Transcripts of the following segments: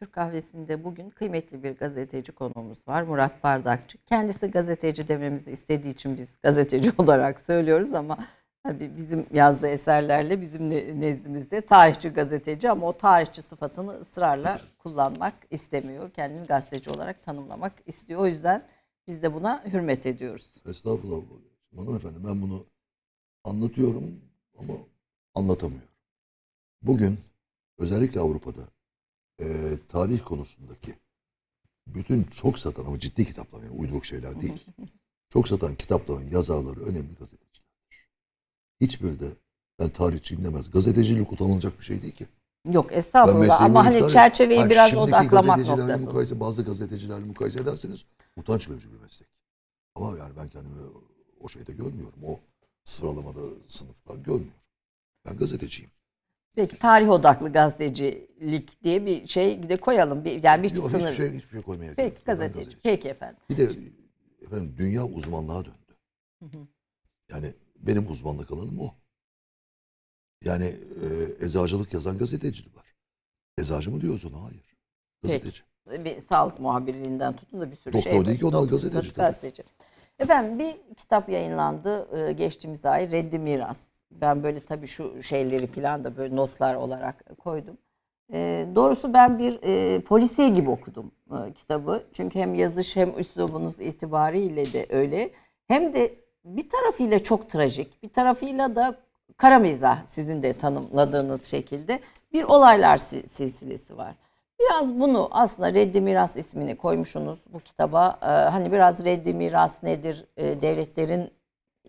Türk Kahvesi'nde bugün kıymetli bir gazeteci konuğumuz var. Murat Bardakçı. Kendisi gazeteci dememizi istediği için biz gazeteci olarak söylüyoruz ama tabii bizim yazdığı eserlerle bizim nezdimizde tarihçi gazeteci ama o tarihçi sıfatını ısrarla kullanmak istemiyor. Kendini gazeteci olarak tanımlamak istiyor. O yüzden biz de buna hürmet ediyoruz. Estağfurullah. Hanımefendi ben bunu anlatıyorum ama anlatamıyorum. Bugün özellikle Avrupa'da e, tarih konusundaki bütün çok satan ama ciddi kitaplar yani uyduruk şeyler değil. çok satan kitapların yazarları önemli gazetecilerdir. Hiçbiri de ben tarihçiyim demez. Gazetecilik utanılacak bir şey değil ki. Yok estağfurullah ama hani çerçeveyi yani biraz odaklamak noktası. Mukayese, bazı gazetecilerle mukayese ederseniz utanç verici bir meslek. Ama yani ben kendimi o şeyde görmüyorum. O sıralamada sınıflar görmüyorum. Ben gazeteciyim. Peki tarih odaklı gazetecilik diye bir şey de koyalım. Bir, yani bir Yok, sınır. Hiçbir şey, hiçbir şey koymaya Peki gazeteci. gazeteci. Peki efendim. Bir de efendim dünya uzmanlığa döndü. Yani benim uzmanlık alanım o. Yani e, eczacılık yazan gazetecilik var. Ezacı mı diyoruz ona Hayır. Gazeteci. Peki. Bir sağlık muhabirliğinden tutun da bir sürü Doktor şey. Doktor değil ki ona Doktor, gazeteci. Gazeteci. Efendim bir kitap yayınlandı e, geçtiğimiz ay Reddi Miras ben böyle tabii şu şeyleri falan da böyle notlar olarak koydum. E, doğrusu ben bir e, polisiye gibi okudum e, kitabı. Çünkü hem yazış hem üslubunuz itibariyle de öyle. Hem de bir tarafıyla çok trajik, bir tarafıyla da kara mizah sizin de tanımladığınız şekilde bir olaylar silsilesi var. Biraz bunu aslında Reddi Miras ismini koymuşsunuz bu kitaba. Ee, hani biraz Reddi Miras nedir, e, devletlerin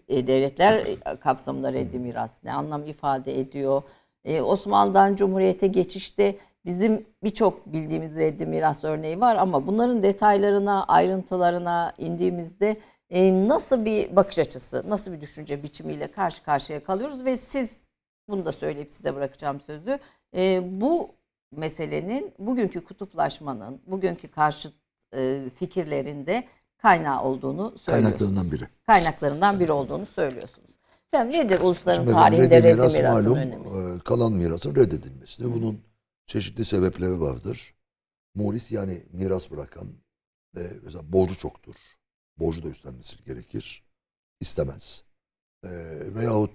e, devletler e, kapsamında reddi miras ne anlam ifade ediyor? E, Osmanlı'dan Cumhuriyete geçişte bizim birçok bildiğimiz reddi miras örneği var ama bunların detaylarına, ayrıntılarına indiğimizde e, nasıl bir bakış açısı, nasıl bir düşünce biçimiyle karşı karşıya kalıyoruz ve siz bunu da söyleyip size bırakacağım sözü. E, bu meselenin bugünkü kutuplaşmanın, bugünkü karşıt e, fikirlerinde kaynağı olduğunu söylüyorsunuz. Kaynaklarından biri. Kaynaklarından biri olduğunu söylüyorsunuz. Efendim nedir ulusların Şimdi tarihinde reddi miras, miras malum, önemi? E, kalan mirasın reddedilmesi. Hı. Bunun çeşitli sebepleri vardır. Muris yani miras bırakan e, mesela borcu çoktur. Borcu da üstlenmesi gerekir. İstemez. E, veyahut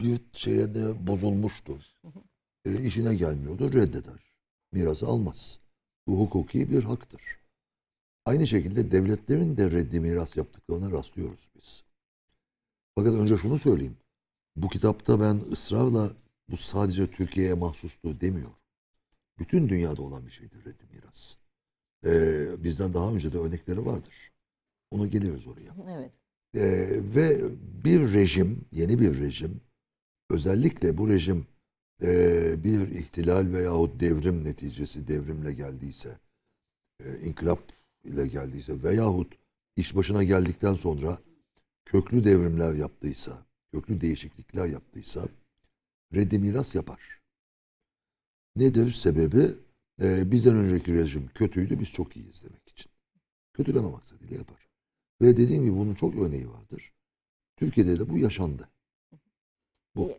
bir şeye de bozulmuştur. E, işine gelmiyordur. Reddeder. Mirası almaz. Bu hukuki bir haktır. Aynı şekilde devletlerin de reddi miras yaptıklarına rastlıyoruz biz. Fakat önce şunu söyleyeyim. Bu kitapta ben ısrarla bu sadece Türkiye'ye mahsustur demiyorum. Bütün dünyada olan bir şeydir reddi miras. Ee, bizden daha önce de örnekleri vardır. Ona geliyoruz oraya. Evet. Ee, ve bir rejim, yeni bir rejim, özellikle bu rejim e, bir ihtilal veyahut devrim neticesi devrimle geldiyse, e, inkılap ile geldiyse veyahut iş başına geldikten sonra köklü devrimler yaptıysa, köklü değişiklikler yaptıysa reddi miras yapar. Nedir sebebi? Ee, bizden önceki rejim kötüydü, biz çok iyiyiz demek için. Kötüleme maksadıyla yapar. Ve dediğim gibi bunun çok örneği vardır. Türkiye'de de bu yaşandı. Bu.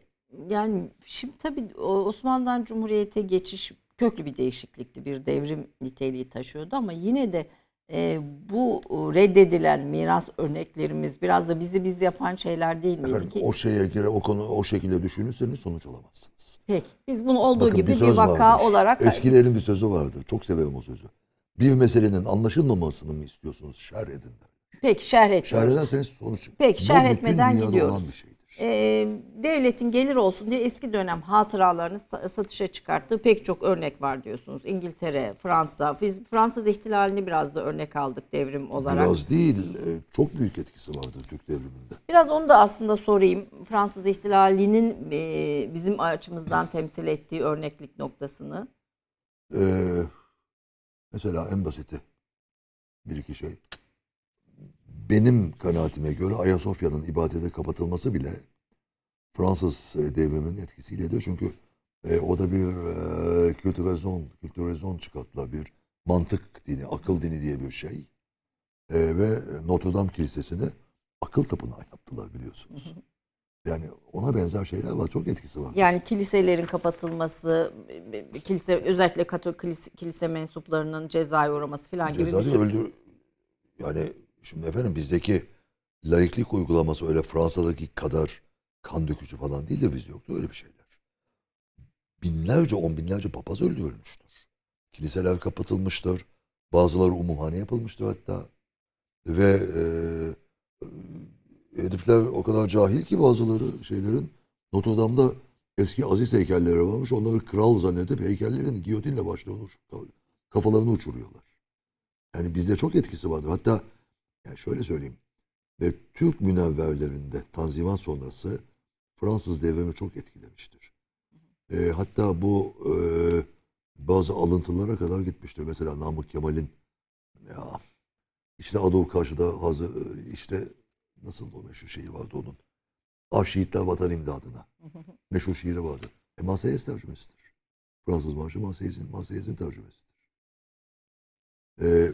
Yani şimdi tabii Osmanlı'dan Cumhuriyet'e geçiş köklü bir değişiklikti. Bir devrim niteliği taşıyordu ama yine de ee, e, bu reddedilen miras örneklerimiz biraz da bizi biz yapan şeyler değil miydi Efendim, ki? O şeye göre o konu o şekilde düşünürseniz sonuç alamazsınız. Peki biz bunu olduğu Bakın, gibi bir, söz bir vaka vardır. olarak... Eskilerin bir sözü vardı. Çok severim o sözü. Bir meselenin anlaşılmamasını mı istiyorsunuz? Şerh edin der. Peki şerh etmiyoruz. Şerh ederseniz sonuç. Peki şerh etmeden gidiyoruz. Şey e, devletin gelir olsun diye eski dönem hatıralarını satışa çıkarttığı pek çok örnek var diyorsunuz. İngiltere, Fransa, biz Fransız ihtilalini biraz da örnek aldık devrim olarak. Biraz değil, e, çok büyük etkisi vardı Türk devriminde. Biraz onu da aslında sorayım. Fransız ihtilalinin e, bizim açımızdan temsil ettiği örneklik noktasını. Ee, mesela en basiti bir iki şey benim kanaatime göre Ayasofya'nın ibadete kapatılması bile Fransız e, devriminin etkisiyle de çünkü e, o da bir e, kültürezon, kültürezon çıkartla bir mantık dini, akıl dini diye bir şey. E, ve Notre Dame Kilisesi'ni akıl tapınağı yaptılar biliyorsunuz. Yani ona benzer şeyler var. Çok etkisi var. Yani kiliselerin kapatılması, e, e, kilise özellikle Katolik kilise, mensuplarının cezaya uğraması falan gibi. Cezayı öldür yani Şimdi efendim bizdeki laiklik uygulaması öyle Fransa'daki kadar kan dökücü falan değil de biz yoktu öyle bir şeyler. Binlerce, on binlerce papaz öldürülmüştür. Kiliseler kapatılmıştır. Bazıları umumhane yapılmıştır hatta. Ve e, e, herifler o kadar cahil ki bazıları şeylerin Notre Dame'da eski aziz heykelleri varmış. Onları kral zannedip heykellerin giyotinle başlarını kafalarını uçuruyorlar. Yani bizde çok etkisi vardır. Hatta yani şöyle söyleyeyim. Ve Türk münevverlerinde Tanzimat sonrası Fransız devrimi çok etkilemiştir. E, hatta bu e, bazı alıntılara kadar gitmiştir. Mesela Namık Kemal'in ya, işte Adol karşıda hazır, işte nasıl o meşhur şeyi vardı onun. Ah şehitler vatan imdadına. meşhur şiiri vardı. E Marseillaise tercümesidir. Fransız marşı Marseillais'in Marseillais'in tercümesidir. E,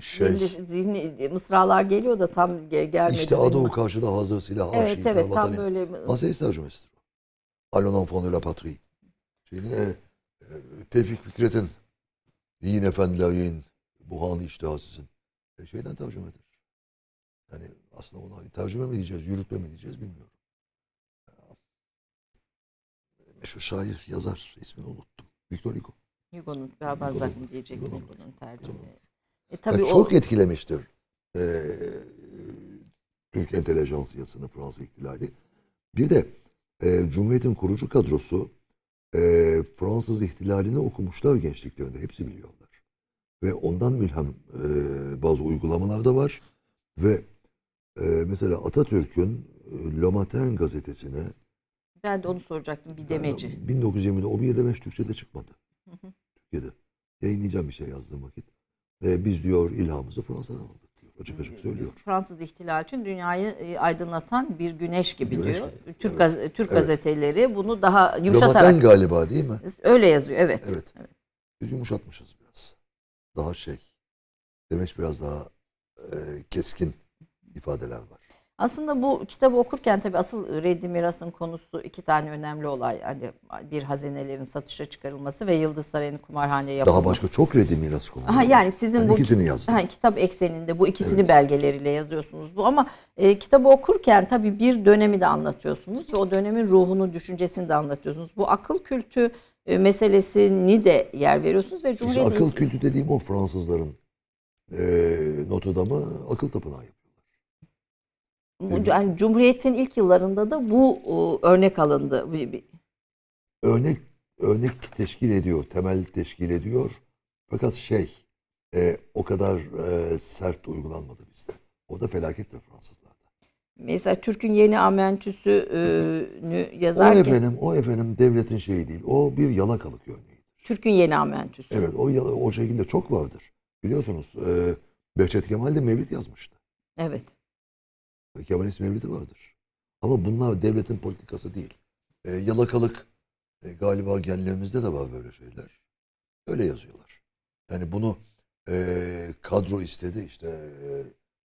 şey Zihni, zihni mısralar geliyor da tam gelmedi. İşte adım karşıda hazır silah evet, arşiv. Evet evet tam böyle. Nasıl esnacımızdır? Allons enfants de la patrie. Şimdi e, Tevfik Fikret'in Yiğin Efendilerin Buhan İştihasız'ın e, şeyden tercümedir. Yani aslında ona tercüme mi diyeceğiz, yürütme mi diyeceğiz bilmiyorum. E, meşhur şair, yazar ismini unuttum. Victor Hugo. Hugo'nun galiba zaten diyecek Hugo'nun tercümesi. E, tabii yani çok o... etkilemiştir e, Türk entelejansiyasını Fransa ihtilali. Bir de e, Cumhuriyet'in kurucu kadrosu e, Fransız ihtilalini okumuşlar gençliklerinde. Hepsi biliyorlar. Ve ondan mülhem e, bazı uygulamalar da var. Ve e, mesela Atatürk'ün e, Lomaten gazetesine ben de onu soracaktım bir demeci. Yani 1920'de o bir 5 Türkçe'de çıkmadı. Hı hı. Türkiye'de. Yayınlayacağım bir şey yazdığım vakit. E, biz diyor ilhamımızı Fransa'dan aldık diyor. Açık açık söylüyor. Fransız ihtilal için dünyayı e, aydınlatan bir güneş gibi güneş diyor. Gibi. Türk, evet. Türk evet. gazeteleri bunu daha yumuşatarak. Lomaten galiba değil mi? Öyle yazıyor evet. Evet. evet. Biz yumuşatmışız biraz. Daha şey. Demek biraz daha e, keskin ifadeler var. Aslında bu kitabı okurken tabii asıl Reddi Miras'ın konusu iki tane önemli olay. Hani bir hazinelerin satışa çıkarılması ve Yıldız Sarayı'nın kumarhaneye yapılması. Daha başka çok Reddi Miras konusu. Ha, yani sizin yani bu ikisini yazdım. Ha, kitap ekseninde bu ikisini evet. belgeleriyle yazıyorsunuz bu ama e, kitabı okurken tabii bir dönemi de anlatıyorsunuz ve o dönemin ruhunu, düşüncesini de anlatıyorsunuz. Bu akıl kültü e, meselesini de yer veriyorsunuz ve Cumhuriyet... İşte akıl kültü dediğim o Fransızların e, Notre Dame'ı akıl tapınağı yapıyor. Yani Cumhuriyet'in ilk yıllarında da bu e, örnek alındı. Örnek örnek teşkil ediyor, temel teşkil ediyor. Fakat şey e, o kadar e, sert uygulanmadı bizde. O da felaketle Fransızlarda. Mesela Türk'ün yeni amentüsünü e, yazarken... O efendim, o efendim devletin şeyi değil. O bir yalakalık örneği. Türk'ün yeni amentüsü. Evet, o, o şekilde çok vardır. Biliyorsunuz e, Behçet Kemal de Mevlid yazmıştı. Evet. Kemalist mevlidi vardır. Ama bunlar devletin politikası değil. E, yalakalık e, galiba genlerimizde de var böyle şeyler. Öyle yazıyorlar. Yani bunu e, kadro istedi işte e,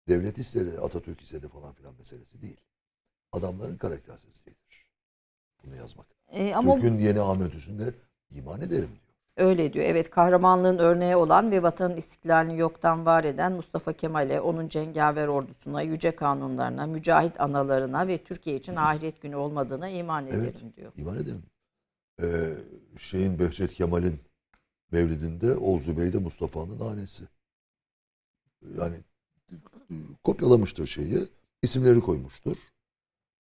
devlet istedi Atatürk istedi falan filan meselesi değil. Adamların karaktersizliğidir. Bunu yazmak. E, ama... Türk'ün yeni Ahmet Hüsnü'ne iman ederim diyor. Öyle diyor. Evet kahramanlığın örneği olan ve vatanın istiklalini yoktan var eden Mustafa Kemal'e, onun cengaver ordusuna, yüce kanunlarına, mücahit analarına ve Türkiye için ahiret günü olmadığına iman ederim evet, diyor. İman ederim. Ee, şeyin Behçet Kemal'in mevlidinde Oğuz de Mustafa'nın hanesi. Yani e, kopyalamıştır şeyi. isimleri koymuştur.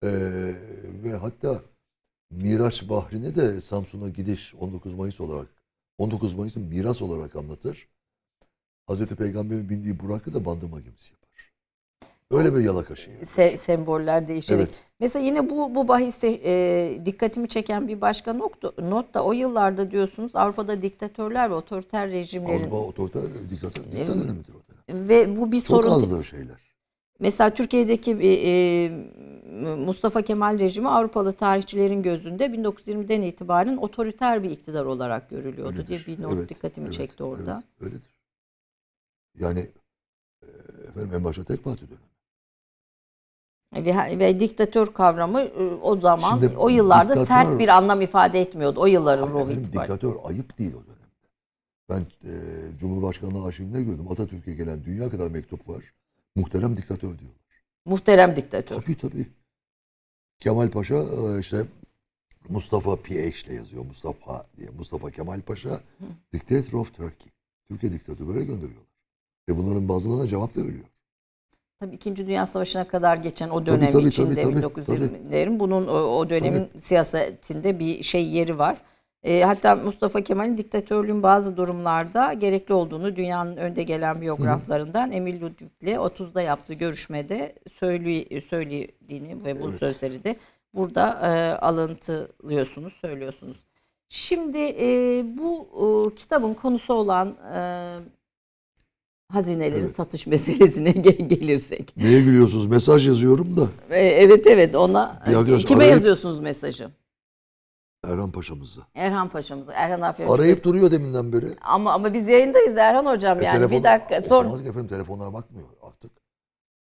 Ee, ve hatta Miraç Bahri'ne de Samsun'a gidiş 19 Mayıs olarak 19 Mayıs'ın miras olarak anlatır. Hazreti Peygamber'in bindiği Burak'ı da bandırma gemisi yapar. Öyle bir yalaka şey. Yapar. Se semboller değişerek. Evet. Mesela yine bu bu bahiste e, dikkatimi çeken bir başka nokta, not da o yıllarda diyorsunuz Avrupa'da diktatörler ve otoriter rejimlerin. Avrupa otoriter diktatör, diktatör e, dönemidir o dönem. Ve bu bir Çok sorun. Çok azdır şeyler. Mesela Türkiye'deki e, Mustafa Kemal rejimi Avrupalı tarihçilerin gözünde 1920'den itibaren otoriter bir iktidar olarak görülüyordu öyledir. diye bir not evet, dikkatimi evet, çekti orada. Evet, öyledir. Yani e, efendim en başta tek parti dönemi. E, ve, ve diktatör kavramı e, o zaman Şimdi, o yıllarda diktatör, sert bir anlam ifade etmiyordu. O yılların ruhu itibariyle. Diktatör ayıp değil o dönemde. Ben e, Cumhurbaşkanlığı arşivinde gördüm. Atatürk'e gelen dünya kadar mektup var. Muhterem diktatör diyorlar. Muhterem diktatör. Tabii tabii. Kemal Paşa e, işte Mustafa PH ile yazıyor. Mustafa diye. Mustafa Kemal Paşa Hı. Dictator of Turkey. Türkiye diktatörü böyle gönderiyorlar. Ve bunların bazılarına cevap veriliyor. Tabii İkinci Dünya Savaşı'na kadar geçen o dönem tabii, tabii, içinde 1920'lerin bunun o, o dönemin tabii. siyasetinde bir şey yeri var. E, hatta Mustafa Kemal'in diktatörlüğün bazı durumlarda gerekli olduğunu dünyanın önde gelen biyograflarından Emil Ludwig'le 30'da yaptığı görüşmede söyle, söylediğini ve bu evet. sözleri de burada e, alıntılıyorsunuz, söylüyorsunuz. Şimdi e, bu e, kitabın konusu olan e, hazineleri evet. satış meselesine gelirsek. Neye gülüyorsunuz? Mesaj yazıyorum da. E, evet evet ona. kime arayıp, yazıyorsunuz mesajı? Erhan Paşamızla. Erhan Paşamızla. Erhan Afyon. Arayıp duruyor deminden beri. Ama ama biz yayındayız Erhan hocam e, yani. Telefon, bir dakika sor. Otomatik efendim telefonlara bakmıyor artık.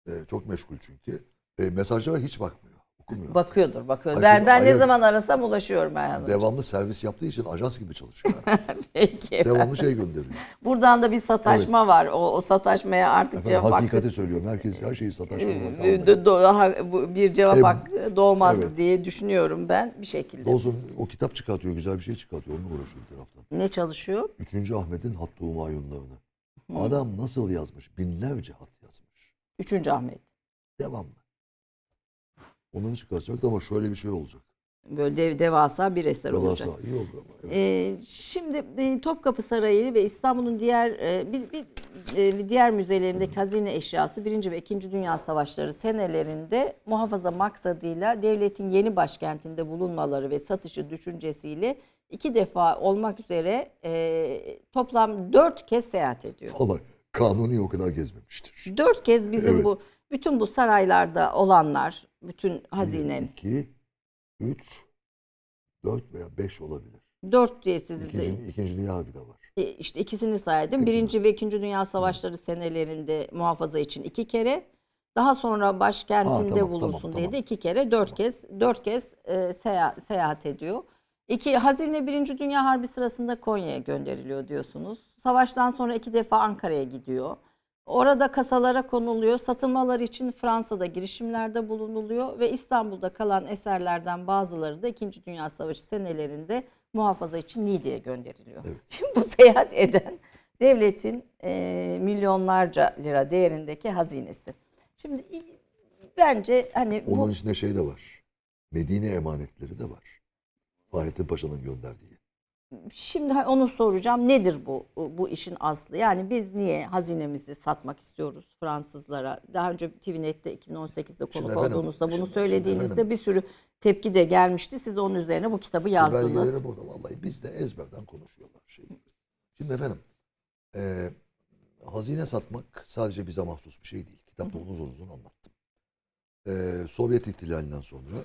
E, çok meşgul çünkü. E, mesajlara hiç bakmıyor. Okumuyor. Bakıyordur, bakıyor. Ben ben ne zaman arasam ulaşıyorum Erhan Devamlı servis yaptığı için ajans gibi çalışıyor. Peki. Devamlı şey gönderiyor. Buradan da bir sataşma evet. var. O, o sataşmaya artık Efendim, cevap hakikati hakkı... söylüyorum. Herkes her şeyi sataşmaya ee, Daha bir cevap e, doğmaz evet. diye düşünüyorum ben bir şekilde. Dozun o kitap çıkartıyor, güzel bir şey çıkartıyor. Onunla uğraşıyor bir taraftan. Ne çalışıyor? Üçüncü Ahmet'in Hattı Humayunlarını. Adam nasıl yazmış? Binlerce hat yazmış. Üçüncü Ahmet. Devamlı. Ondan çıkaracaktı ama şöyle bir şey olacak. Böyle dev, devasa bir eser devasa, olacak. Devasa iyi olur ama. Evet. Ee, şimdi e, Topkapı Sarayı ve İstanbul'un diğer e, bir, bir e, diğer müzelerinde evet. hazine eşyası Birinci ve İkinci Dünya Savaşları senelerinde muhafaza maksadıyla devletin yeni başkentinde bulunmaları ve satışı düşüncesiyle iki defa olmak üzere e, toplam dört kez seyahat ediyor. Ama kanuni o kadar gezmemiştir. Dört kez bizim evet. bu bütün bu saraylarda olanlar, bütün hazine. 2, 3, 4 veya 5 olabilir. 4 diye sizi de... İkinci Dünya bir de var. E, işte ikisini saydım. İkinci Birinci ve ikinci Dünya Savaşları Hı. senelerinde muhafaza için iki kere. Daha sonra başkentinde ha, tamam, bulunsun tamam, diye de iki kere dört tamam. kez dört kez e, seya, seyahat ediyor. İki, hazine Birinci Dünya Harbi sırasında Konya'ya gönderiliyor diyorsunuz. Savaştan sonra iki defa Ankara'ya gidiyor. Orada kasalara konuluyor. Satılmaları için Fransa'da girişimlerde bulunuluyor ve İstanbul'da kalan eserlerden bazıları da 2. Dünya Savaşı senelerinde muhafaza için Niğde'ye gönderiliyor. Evet. Şimdi bu seyahat eden devletin e, milyonlarca lira değerindeki hazinesi. Şimdi bence hani Onun bu... içinde şey de var. Medine emanetleri de var. Fahrettin Paşa'nın gönderdiği. Şimdi onu soracağım. Nedir bu bu işin aslı? Yani biz niye hazinemizi satmak istiyoruz Fransızlara? Daha önce TVNet'te 2018'de konuk efendim, olduğunuzda bunu söylediğinizde şimdi bir sürü tepki de gelmişti. Siz onun üzerine bu kitabı yazdınız. Belgeleri vallahi biz de ezberden konuşuyorlar şeyi. Şimdi efendim e, hazine satmak sadece bize mahsus bir şey değil. Kitapta uzun uzun anlattım. E, Sovyet ihtilalinden sonra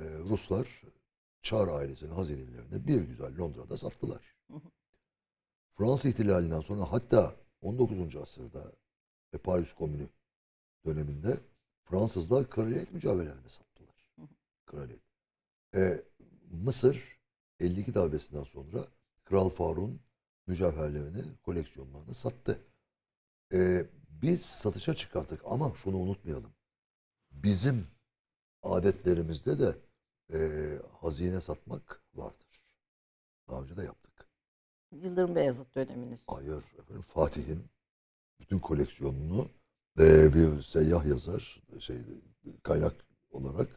e, Ruslar Çar ailesinin hazinelerini bir güzel Londra'da sattılar. Fransa ihtilalinden sonra hatta 19. asırda ve Paris Komünü döneminde Fransızlar kraliyet mücadelelerine sattılar. Kraliyet. E, Mısır 52 darbesinden sonra Kral Faruk'un mücevherlerini, koleksiyonlarını sattı. E, biz satışa çıkarttık ama şunu unutmayalım. Bizim adetlerimizde de e, hazine satmak vardır. Daha önce de yaptık. Yıldırım Beyazıt döneminiz. Hayır efendim Fatih'in bütün koleksiyonunu e, bir seyyah yazar şey kaynak olarak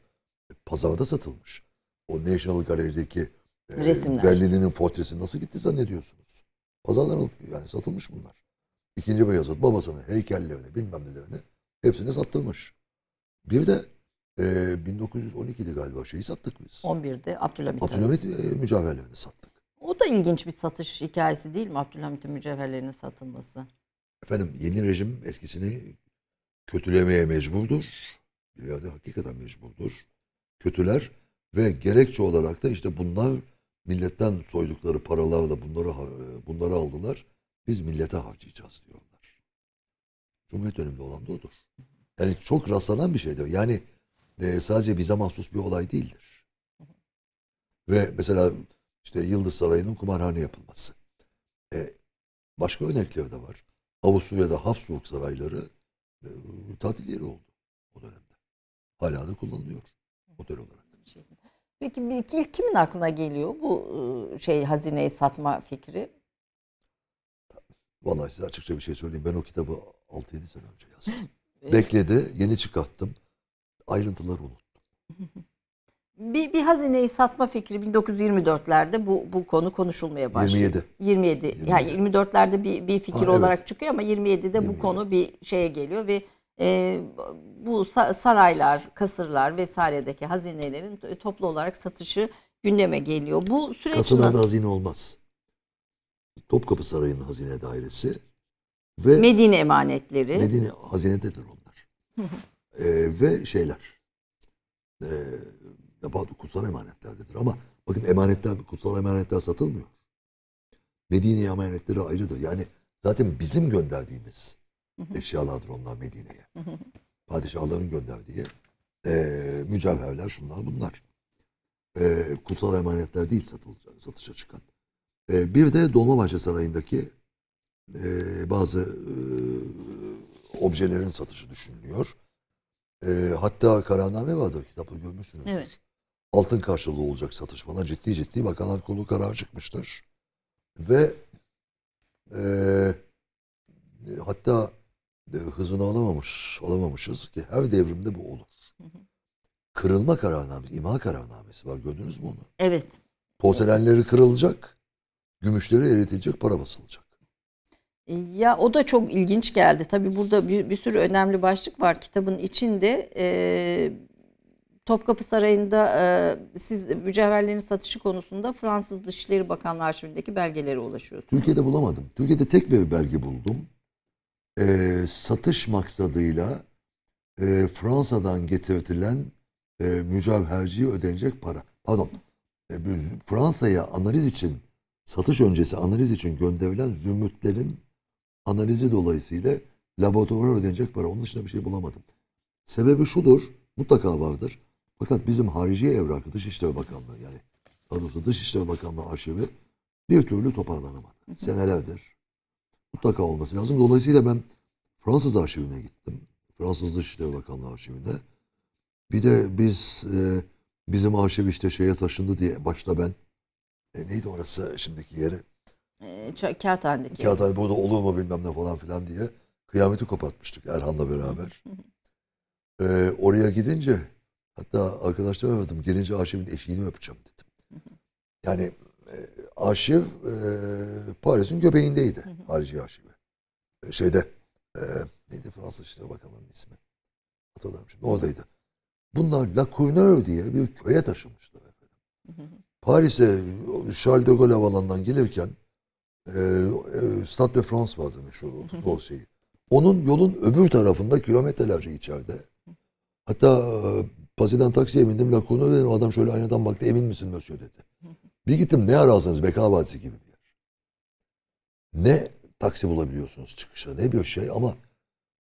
e, pazarda satılmış. O National Gallery'deki e, Resimler. Berlin'in fortresi nasıl gitti zannediyorsunuz? Pazardan alıp yani satılmış bunlar. İkinci Beyazıt babasının heykellerini bilmem nelerini hepsini satılmış. Bir de ee, 1912'de galiba şeyi sattık biz. 11'de Abdülhamit. Abdülhamit e, mücevherlerini sattık. O da ilginç bir satış hikayesi değil mi Abdülhamit'in mücevherlerinin satılması? Efendim yeni rejim eskisini kötülemeye mecburdur. Dünyada hakikaten mecburdur. Kötüler ve gerekçe olarak da işte bunlar milletten soydukları paralarla bunları e, bunları aldılar. Biz millete harcayacağız diyorlar. Cumhuriyet döneminde olan da odur. Yani çok rastlanan bir şey Yani e, sadece bize mahsus bir olay değildir. Ve mesela işte Yıldız Sarayı'nın kumarhane yapılması. E, başka örnekler de var. Avusturya'da Habsburg sarayları e, tatil yeri oldu o dönemde. Hala da kullanılıyor otel olarak. Peki ilk kimin aklına geliyor bu e, şey hazineyi satma fikri? Vallahi size açıkça bir şey söyleyeyim. Ben o kitabı 6-7 sene önce yazdım. Bekledi, yeni çıkarttım ayrıntıları unuttum. bir, bir hazineyi satma fikri 1924'lerde bu bu konu konuşulmaya başlıyor. 27. 27. 27. Yani 24'lerde bir bir fikir ha, olarak evet. çıkıyor ama 27'de 27. bu konu bir şeye geliyor ve e, bu saraylar, kasırlar vesairedeki hazinelerin toplu olarak satışı gündeme geliyor. Bu süreç Kasırlarda nasıl? hazine olmaz. Topkapı Sarayı'nın hazine dairesi ve Medine emanetleri. Medine hazinededir onlar. e, ve şeyler. E, bazı kutsal emanetlerdedir. Ama bakın emanetler, kutsal emanetler satılmıyor. Medineye emanetleri ayrıdır. Yani zaten bizim gönderdiğimiz eşyalardır onlar Medine'ye. Padişahların gönderdiği e, mücevherler şunlar bunlar. E, kutsal emanetler değil satılacak, satışa çıkan. E, bir de Dolmabahçe Sarayı'ndaki e, bazı e, objelerin satışı düşünülüyor. E, hatta kararname vardı kitapta görmüşsünüz. Evet. Altın karşılığı olacak satış ciddi ciddi bakanlar kurulu kararı çıkmıştır. Ve e, e, hatta e, hızını alamamış, alamamışız ki her devrimde bu olur. Kırılma kararnamesi, imha kararnamesi var gördünüz mü onu? Evet. Porselenleri kırılacak, gümüşleri eritilecek, para basılacak. Ya o da çok ilginç geldi. Tabii burada bir, bir sürü önemli başlık var kitabın içinde. E, Topkapı Sarayı'nda e, siz mücevherlerin satışı konusunda Fransız Dışişleri Bakanlığı arşivindeki belgelere ulaşıyorsunuz. Türkiye'de bulamadım. Türkiye'de tek bir belge buldum. E, satış maksadıyla e, Fransa'dan getirtilen e, mücevherciye ödenecek para. Pardon. E, Fransa'ya analiz için satış öncesi analiz için gönderilen zümrütlerin analizi dolayısıyla laboratuvara ödenecek para. Onun dışında bir şey bulamadım. Sebebi şudur. Mutlaka vardır. Fakat bizim harici evrakı Dışişleri Bakanlığı yani daha doğrusu Dışişleri Bakanlığı arşivi bir türlü toparlanamadı. Senelerdir. Mutlaka olması lazım. Dolayısıyla ben Fransız arşivine gittim. Fransız Dışişleri Bakanlığı arşivine. Bir de biz e, bizim arşiv işte şeye taşındı diye başta ben e, neydi orası şimdiki yeri? Ee, kağıt E, Kağıt Kağıthane burada olur mu bilmem ne falan filan diye kıyameti kopatmıştık Erhan'la beraber. Hı ee, oraya gidince hatta arkadaşlar aradım gelince arşivin eşiğini öpeceğim dedim. yani e, arşiv e, Paris'in göbeğindeydi. Harici arşivi. E, şeyde e, neydi Fransız İçişleri Bakanlığı'nın ismi? Hatırlamıyorum şimdi. Oradaydı. Bunlar La Courneur diye bir köye taşınmışlar Paris'e Charles de Gaulle havalandan gelirken ee, e, Stade de France vardı şu futbol şeyi. Onun yolun öbür tarafında kilometrelerce içeride. Hatta e, Pasi'den taksiye bindim. Lakun'a dedim adam şöyle aynadan baktı emin misin Mösyö dedi. Bir gittim ne ararsınız Beka Vadisi gibi bir yer. Ne taksi bulabiliyorsunuz çıkışa ne bir şey ama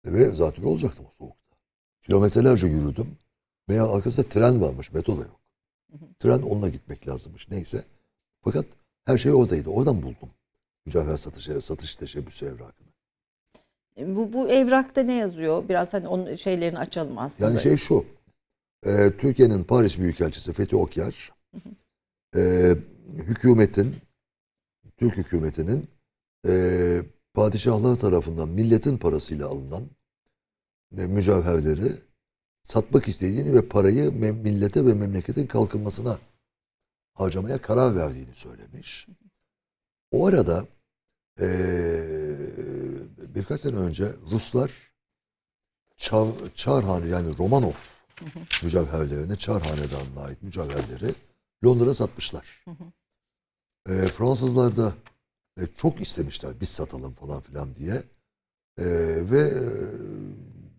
ve zaten olacaktım o soğukta. Kilometrelerce yürüdüm. Veya arkasında tren varmış metro da yok. Tren onunla gitmek lazımmış neyse. Fakat her şey oradaydı oradan buldum mücevher satış, satış teşebbüsü evrakını. E, bu, bu evrakta ne yazıyor? Biraz hani onun şeylerini açalım aslında. Yani şey şu. E, Türkiye'nin Paris Büyükelçisi Fethi Okyar e, hükümetin Türk hükümetinin e, padişahlar tarafından milletin parasıyla alınan e, mücevherleri satmak istediğini ve parayı millete ve memleketin kalkınmasına harcamaya karar verdiğini söylemiş. O arada e, birkaç sene önce Ruslar Çar, Çarhane yani Romanov hı hı. mücevherlerini Çar Hanedanı'na ait mücevherleri Londra'ya satmışlar. Hı hı. E, Fransızlar da e, çok istemişler biz satalım falan filan diye. E, ve e,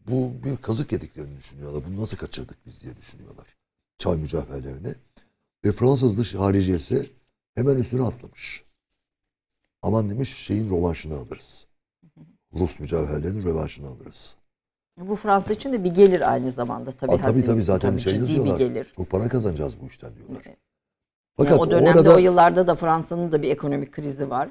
bu bir kazık yediklerini düşünüyorlar. Bunu nasıl kaçırdık biz diye düşünüyorlar. Çay mücevherlerini. Ve Fransız dış hariciyesi hemen üstüne atlamış. Aman demiş şeyin rövanşını alırız. Rus mücevherlerinin rövanşını alırız. Bu Fransa için de bir gelir aynı zamanda tabii. Aa, tabii tabii zaten tabii, şey yazıyorlar. Gelir. Çok para kazanacağız bu işten diyorlar. Fakat yani o dönemde orada, o yıllarda da Fransa'nın da bir ekonomik krizi var.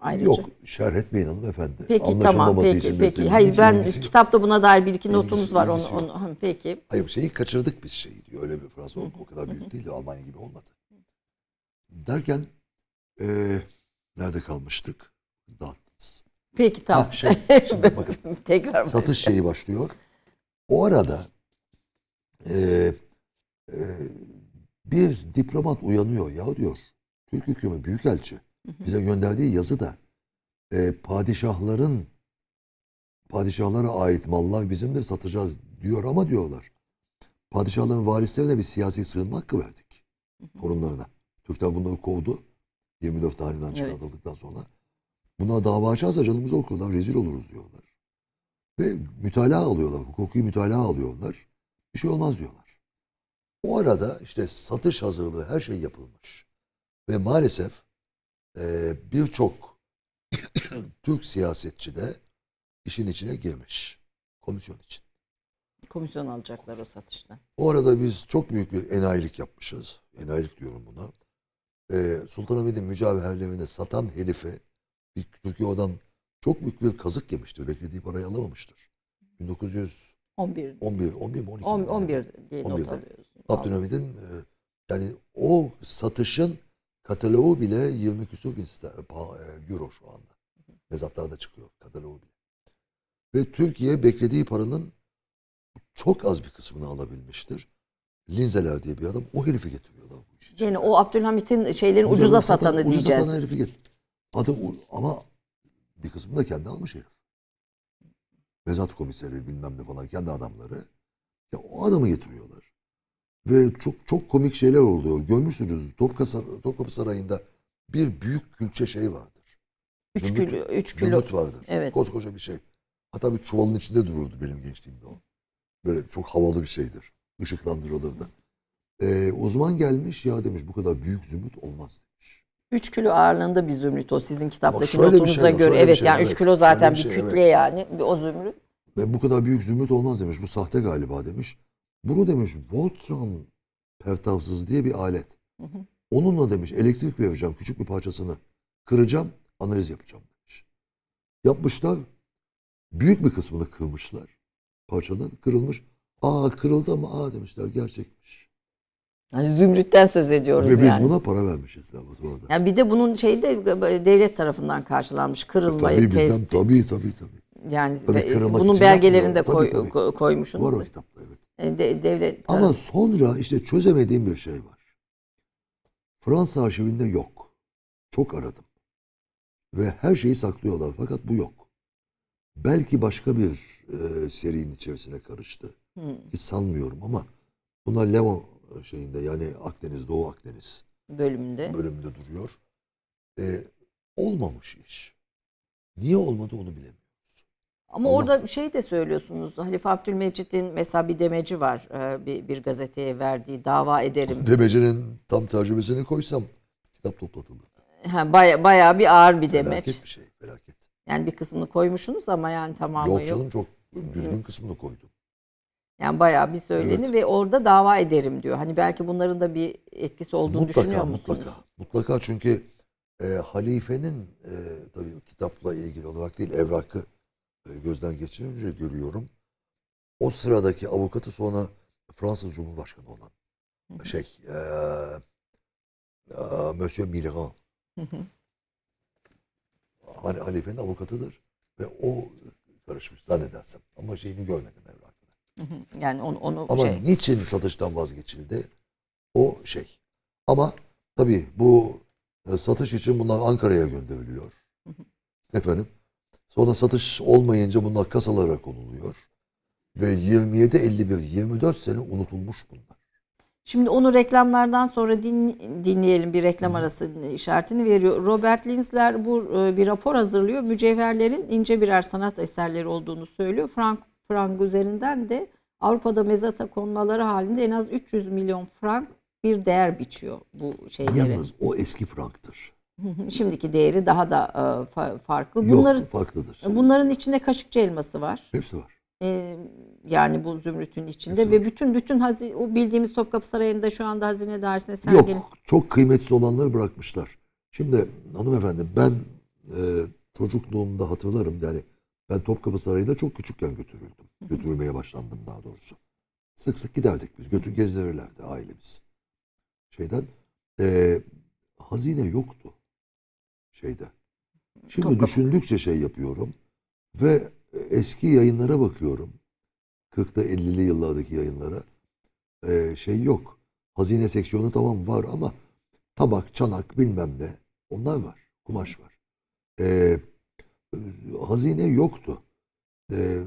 Ayrıca. Yok şey. şerh etmeyin hanımefendi. Peki tamam peki peki. Hayır ben ilgisi, kitapta buna dair bir iki ilgisi, notumuz var. Ilgisi, onu, onu, peki. Hayır şeyi kaçırdık biz şeyi diyor. Öyle bir Fransa o, o kadar büyük değildi. Almanya gibi olmadı. Derken eee Nerede kalmıştık? Dağıttınız. Peki tamam. Ha, şey, şimdi bakın. Tekrar satış başlayalım. şeyi başlıyor. O arada e, e, bir diplomat uyanıyor. Ya diyor Türk hükümeti büyükelçi bize gönderdiği yazı da e, padişahların padişahlara ait mallar de satacağız diyor ama diyorlar. Padişahların varislerine bir siyasi sığınma hakkı verdik. Torunlarına. Türkler bunları kovdu. 24 tarihinden çıkartıldıktan evet. sonra. Buna dava açarsa canımızı okurlar, rezil oluruz diyorlar. Ve mütalaa alıyorlar, hukuki mütalaa alıyorlar. Bir şey olmaz diyorlar. O arada işte satış hazırlığı her şey yapılmış. Ve maalesef e, birçok Türk siyasetçi de işin içine girmiş. Komisyon için. Komisyon alacaklar o satıştan. O arada biz çok büyük bir enayilik yapmışız. Enayilik diyorum buna e, ee, Sultanahmet'in mücevherlerini satan herife bir, Türkiye odan çok büyük bir kazık yemiştir. Beklediği parayı alamamıştır. 1900 11 11 11 11 12 mi? 11 diye not alıyoruz. Abdülhamid'in e, yani o satışın kataloğu bile 20 küsur bin e, e, euro şu anda. Mezatlarda çıkıyor kataloğu bile. Ve Türkiye beklediği paranın çok az bir kısmını alabilmiştir. Linzeler diye bir adam o herifi getiriyorlar. Şey, yani o Abdülhamit'in şeylerin ucuza, ucuza satanı ucuza diyeceğiz. Ucuza satan herifi Adam ama bir kısmını da kendi almış herif. Mezat komiseri bilmem ne falan kendi adamları. Ya o adamı getiriyorlar. Ve çok çok komik şeyler oluyor. Görmüşsünüz Topkapı, Topkapı Sarayı'nda bir büyük külçe şey vardır. Üç zümrüt, kilo. Üç kilo. vardır. Evet. Koskoca bir şey. Hatta bir çuvalın içinde dururdu benim gençliğimde o. Böyle çok havalı bir şeydir. Işıklandırılırdı. Ee, uzman gelmiş ya demiş bu kadar büyük zümrüt olmaz demiş. 3 kilo ağırlığında bir zümrüt o sizin kitaptaki notunuza şey, göre. Evet şey, yani 3 kilo zaten yani bir, bir şey, kütle evet. yani bir o zümrüt. Ve bu kadar büyük zümrüt olmaz demiş bu sahte galiba demiş. Bunu demiş Voltron pertavsız diye bir alet. Hı hı. Onunla demiş elektrik vereceğim küçük bir parçasını kıracağım analiz yapacağım demiş. Yapmışlar büyük bir kısmını kırmışlar. Parçalar kırılmış. Aa kırıldı ama aa demişler gerçekmiş. Yani zümrütten söz ediyoruz Ve yani. biz buna para vermişiz laboratuvarda. Yani bir de bunun şeyi de devlet tarafından karşılanmış. E, kırılmayı, tabii test. Bizden, tabii tabii tabii. Yani tabii bunun belgelerini de koy, tabii, koymuşsunuz. Var o kitapta evet. E, de, devlet Ama sonra işte çözemediğim bir şey var. Fransa arşivinde yok. Çok aradım. Ve her şeyi saklıyorlar fakat bu yok. Belki başka bir e, serinin içerisine karıştı. Hmm. sanmıyorum ama buna Levon şeyinde yani Akdeniz Doğu Akdeniz bölümünde bölümünde duruyor. Ee, olmamış iş. Niye olmadı onu bilemiyorum. Ama Allah. orada şey de söylüyorsunuz. Halife Abdülmecit'in mesela bir demeci var. E, bir, bir gazeteye verdiği dava ederim. Demecinin tam tercümesini koysam kitap toplatılır. Ha, baya, bayağı bir ağır bir demeç. Felaket bir şey. Felaket. Yani bir kısmını koymuşsunuz ama yani tamamı yok. Yok canım çok düzgün kısmını koydum. Yani bayağı bir söyleni evet. ve orada dava ederim diyor. Hani belki bunların da bir etkisi olduğunu mutlaka, düşünüyor musunuz? Mutlaka. Mutlaka çünkü e, halifenin e, tabii kitapla ilgili olarak değil evrakı e, gözden geçirince görüyorum. O sıradaki avukatı sonra Fransız Cumhurbaşkanı olan Hı-hı. şey e, e, Monsieur Millerand. Hani halifenin avukatıdır ve o karışmış zannedersem. Ama şeyini görmedim evet. Yani onu, onu Ama şey... niçin satıştan vazgeçildi? O şey. Ama tabii bu e, satış için bunlar Ankara'ya gönderiliyor. Efendim. Sonra satış olmayınca bunlar kasalara konuluyor. Ve 27 51 24 sene unutulmuş bunlar. Şimdi onu reklamlardan sonra din, dinleyelim bir reklam arası işaretini veriyor. Robert Linsler bu e, bir rapor hazırlıyor. Mücevherlerin ince birer sanat eserleri olduğunu söylüyor. Frank frank üzerinden de Avrupa'da mezata konmaları halinde en az 300 milyon frank bir değer biçiyor bu şeylere. Yalnız o eski franktır. Şimdiki değeri daha da e, fa- farklı. Bunların, Yok farklıdır. Bunların içinde kaşıkçı elması var. Hepsi var. Ee, yani bu zümrütün içinde Hepsi ve var. bütün bütün hazi, o bildiğimiz Topkapı Sarayı'nda şu anda hazine dairesine sergili. Yok çok kıymetsiz olanları bırakmışlar. Şimdi hanımefendi ben e, çocukluğumda hatırlarım yani ben Topkapı Sarayı'nda çok küçükken götürüldüm. Götürülmeye başlandım daha doğrusu. Sık sık giderdik biz. Götür gezdirirlerdi ailemiz. Şeyden e, hazine yoktu. Şeyde. Şimdi Topkapı. düşündükçe şey yapıyorum. Ve eski yayınlara bakıyorum. 40'ta 50'li yıllardaki yayınlara. E, şey yok. Hazine seksiyonu tamam var ama tabak, çanak bilmem ne onlar var. Kumaş var. Eee hazine yoktu. Ee,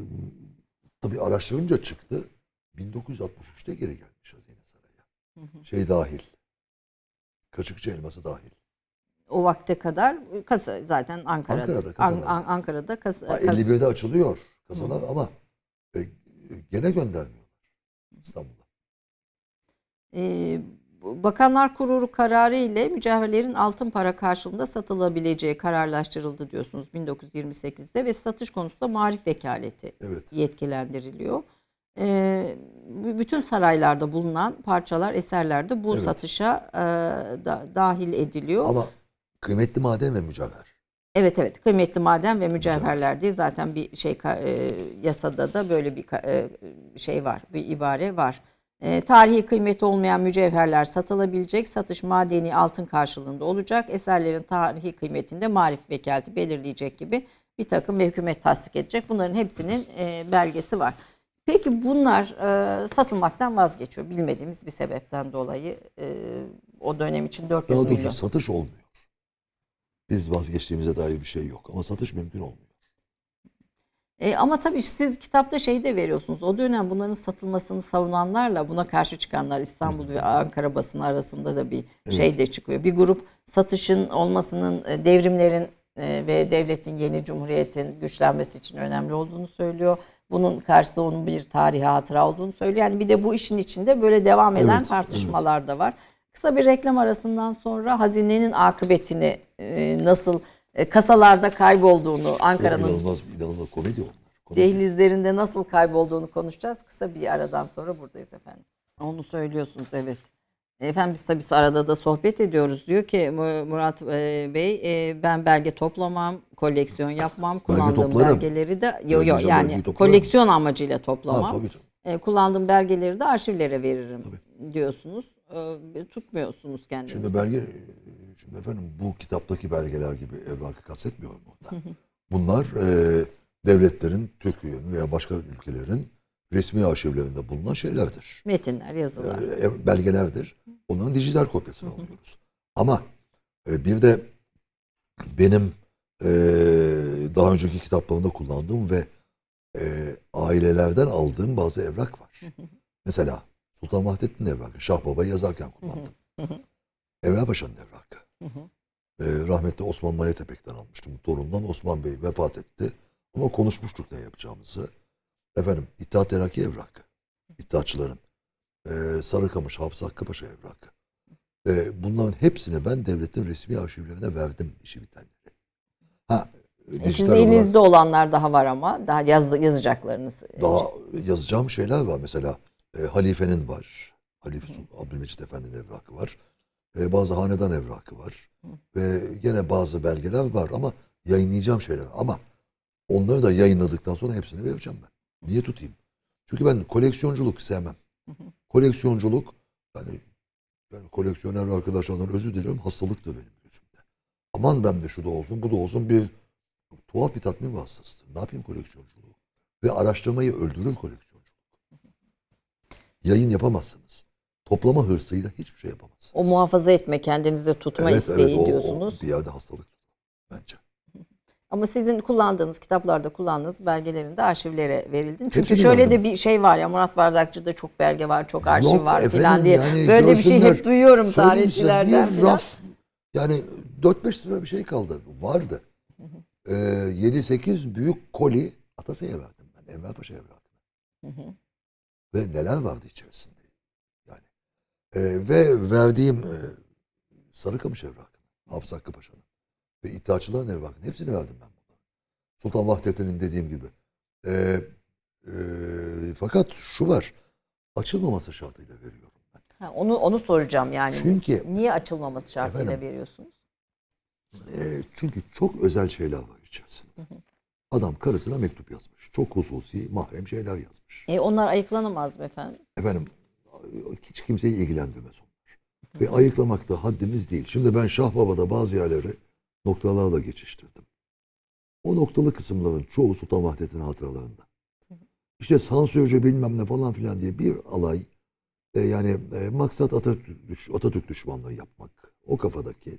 tabii araştırınca çıktı. 1963'te geri gelmiş hazine saraya. Hı hı. Şey dahil. Kaçıkçı elması dahil. O vakte kadar kasa zaten Ankara'da. Ankara'da kazanlar. An- Ankara'da kas- ha, 51'de açılıyor kasalar ama e, gene göndermiyorlar İstanbul'a. Ee, Bakanlar Kurulu kararı ile mücevherlerin altın para karşılığında satılabileceği kararlaştırıldı diyorsunuz 1928'de ve satış konusunda marif vekaleti evet. yetkilendiriliyor. E, bütün saraylarda bulunan parçalar, eserler de bu evet. satışa e, da, dahil ediliyor. Ama kıymetli maden ve mücevher. Evet evet kıymetli maden ve mücevherler diye zaten bir şey e, yasada da böyle bir e, şey var, bir ibare var. E, tarihi kıymeti olmayan mücevherler satılabilecek, satış madeni altın karşılığında olacak, eserlerin tarihi kıymetinde marif vekaleti belirleyecek gibi bir takım ve hükümet tasdik edecek. Bunların hepsinin e, belgesi var. Peki bunlar e, satılmaktan vazgeçiyor bilmediğimiz bir sebepten dolayı e, o dönem için 400 Daha milyon. satış olmuyor. Biz vazgeçtiğimize dair bir şey yok ama satış mümkün olmuyor. E, ama tabii siz kitapta şey de veriyorsunuz. O dönem bunların satılmasını savunanlarla buna karşı çıkanlar İstanbul ve Ankara basını arasında da bir şey evet. şey de çıkıyor. Bir grup satışın olmasının e, devrimlerin e, ve devletin yeni cumhuriyetin güçlenmesi için önemli olduğunu söylüyor. Bunun karşısında onun bir tarihi hatıra olduğunu söylüyor. Yani bir de bu işin içinde böyle devam eden evet, tartışmalar da var. Kısa bir reklam arasından sonra hazinenin akıbetini e, nasıl e, kasalarda kaybolduğunu Ankara'nın... İnanılmaz, inanılmaz komedi onlar. Komedi. Dehlizlerinde nasıl kaybolduğunu konuşacağız. Kısa bir aradan sonra buradayız efendim. Onu söylüyorsunuz evet. Efendim biz tabii arada da sohbet ediyoruz. Diyor ki Murat e, Bey e, ben belge toplamam, koleksiyon yapmam, kullandığım belge belgeleri de yok yok yani koleksiyon amacıyla toplamam. Ha, e, kullandığım belgeleri de arşivlere veririm tabii. diyorsunuz. E, tutmuyorsunuz kendinizi. Şimdi belge Şimdi efendim bu kitaptaki belgeler gibi evrakı kastetmiyorum burada. Hı hı. Bunlar e, devletlerin, Türkiye'nin veya başka ülkelerin resmi arşivlerinde bulunan şeylerdir. Metinler, yazılar. E, belgelerdir. Onların dijital kopyasını alıyoruz. Ama e, bir de benim e, daha önceki kitaplarımda kullandığım ve e, ailelerden aldığım bazı evrak var. Mesela Sultan Vahdettin evrakı, Şah Baba'yı yazarken kullandım. evrak hı. Evvel Paşa'nın evrakı. Ee, rahmetli Osman Mayatepek'ten almıştım. Torundan Osman Bey vefat etti. Ama konuşmuştuk ne yapacağımızı. Efendim İttihat Terakki evrakı. İttihatçıların. Ee, Sarıkamış, Hafız Hakkı evrakı. Ee, bunların hepsini ben devletin resmi arşivlerine verdim işi bitenleri. Ha, e Sizin elinizde olanlar daha var ama daha yaz, yazacaklarınız. Daha yazacağım şeyler var mesela. E, halifenin var. Halife Abdülmecid Efendi'nin evrakı var e, bazı hanedan evrakı var. Ve gene bazı belgeler var ama yayınlayacağım şeyler. Ama onları da yayınladıktan sonra hepsini vereceğim ben. Niye tutayım? Çünkü ben koleksiyonculuk sevmem. Koleksiyonculuk yani, yani koleksiyoner arkadaşlardan özür diliyorum hastalıktır benim gözümde. Aman ben de şu da olsun bu da olsun bir tuhaf bir tatmin vasıtasıdır. Ne yapayım koleksiyonculuğu? Ve araştırmayı öldürür koleksiyonculuk. Yayın yapamazsın toplama hırsıyla hiçbir şey yapamazsınız. O muhafaza etme, kendinizde tutma evet, isteği evet, o, diyorsunuz. O bir yerde hastalık bence. Ama sizin kullandığınız kitaplarda kullandığınız belgelerin de arşivlere verildi. Çünkü Hepsini şöyle verdim. de bir şey var ya Murat Bardakçı'da çok belge var, çok arşiv Yok, var filan diye. Yani Böyle bir şey hep duyuyorum tarihçilerden size, bir raf, Yani 4-5 sıra bir şey kaldı. Vardı. Ee, 7-8 büyük koli Atasey'e verdim ben. Enver Paşa'ya verdim. Hı hı. Ve neler vardı içerisinde. E, ve verdiğim e, Sarıkamış evrakını, Hafız Hakkı Paşa'nın ve iddiaçıların evrakını hepsini verdim ben bunlara. Sultan Vahdettin'in dediğim gibi. E, e, fakat şu var, açılmaması şartıyla veriyorum. Ben. Ha, onu onu soracağım yani. Çünkü niye açılmaması şartıyla efendim, veriyorsunuz? E, çünkü çok özel şeyler var içerisinde. Adam karısına mektup yazmış. Çok hususi, mahrem şeyler yazmış. E onlar ayıklanamaz mı efendim? Efendim hiç kimseyi ilgilendirmez onlar. Ve ayıklamak da haddimiz değil. Şimdi ben Şah Baba'da bazı yerleri noktalarla geçiştirdim. O noktalı kısımların çoğu Sultan Vahdet'in hatıralarında. İşte sansürcü bilmem ne falan filan diye bir alay e, yani e, maksat Atatürk, düş, Atatürk düşmanlığı yapmak. O kafadaki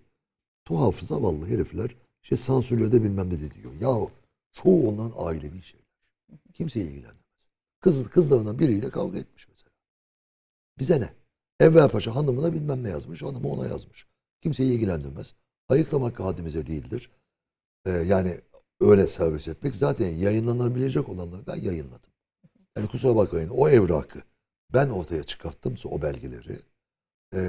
tuhaf zavallı herifler işte sansürle de bilmem ne de diyor. Ya çoğu ondan ailevi şeyler. Kimse ilgilendirmez. Kız, kızlarından biriyle kavga etmiş. Bize ne? Evvel Paşa hanımına bilmem ne yazmış, hanımı ona yazmış. Kimseyi ilgilendirmez. Ayıklamak kadimize değildir. Ee, yani öyle servis etmek zaten yayınlanabilecek olanları ben yayınladım. Yani kusura bakmayın o evrakı ben ortaya çıkarttımsa o belgeleri e,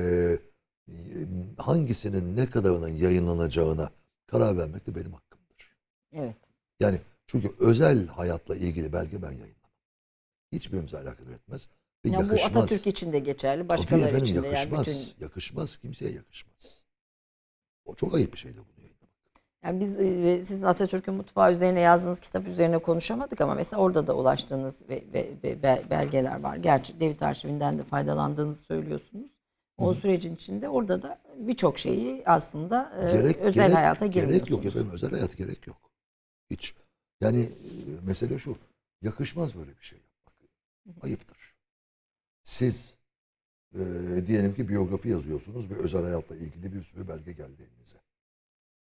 hangisinin ne kadarının yayınlanacağına karar vermek de benim hakkımdır. Evet. Yani çünkü özel hayatla ilgili belge ben yayınlamam. Hiçbirimize alakadar etmez. Ya yakışmaz. bu Atatürk için de geçerli, başkaları için de yakışmaz, yani bütün... yakışmaz, kimseye yakışmaz. O çok ayıp bir şeydi bunu yayınlamak. Yani biz e, ve sizin Atatürk'ün mutfağı üzerine yazdığınız kitap üzerine konuşamadık ama mesela orada da ulaştığınız ve, ve, ve belgeler var. Gerçi Devlet Arşivinden de faydalandığınızı söylüyorsunuz. O Hı. sürecin içinde orada da birçok şeyi aslında e, gerek, özel gerek, hayata girmiyorsunuz. Gerek yok efendim özel hayat gerek yok. Hiç. Yani e, mesele şu yakışmaz böyle bir şey yapmak. Ayıptır. Siz e, diyelim ki biyografi yazıyorsunuz ve özel hayatla ilgili bir sürü belge geldi elinize.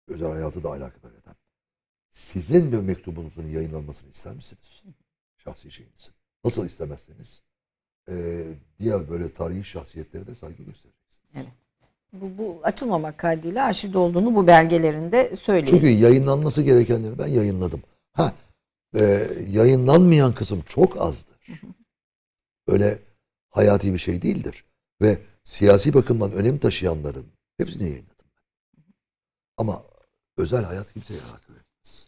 Özel hayatı da alakadar eden. Sizin de mektubunuzun yayınlanmasını ister misiniz? Şahsi şeyinizin. Nasıl istemezseniz e, diğer böyle tarihi şahsiyetlere de saygı göstereceksiniz. Evet. Bu, bu açılmamak kaydıyla arşivde olduğunu bu belgelerinde söyleyin. Çünkü yayınlanması gerekenleri ben yayınladım. Ha e, yayınlanmayan kısım çok azdır. Öyle hayati bir şey değildir. Ve siyasi bakımdan önem taşıyanların hepsini yayınladım ben. Ama özel hayat kimseye hayat öğretmez.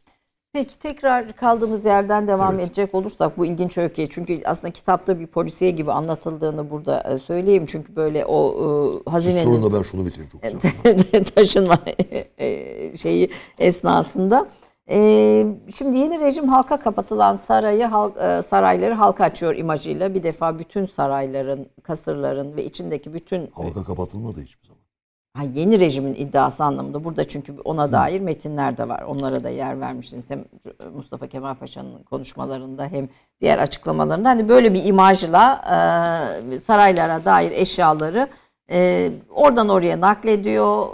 Peki tekrar kaldığımız yerden devam evet. edecek olursak bu ilginç öykü. Çünkü aslında kitapta bir polisiye gibi anlatıldığını burada e, söyleyeyim. Çünkü böyle o e, hazinenin... Sorunla ben şunu bitireyim çok e, taşınma e, şeyi esnasında. Ee, şimdi yeni rejim halka kapatılan sarayı halk, e, sarayları halka açıyor imajıyla. Bir defa bütün sarayların, kasırların ve içindeki bütün... E, halka kapatılmadı hiçbir zaman. Ha, yeni rejimin iddiası anlamında. Burada çünkü ona dair metinler de var. Onlara da yer vermişsiniz Hem Mustafa Kemal Paşa'nın konuşmalarında hem diğer açıklamalarında. Hani böyle bir imajla e, saraylara dair eşyaları e, oradan oraya naklediyor.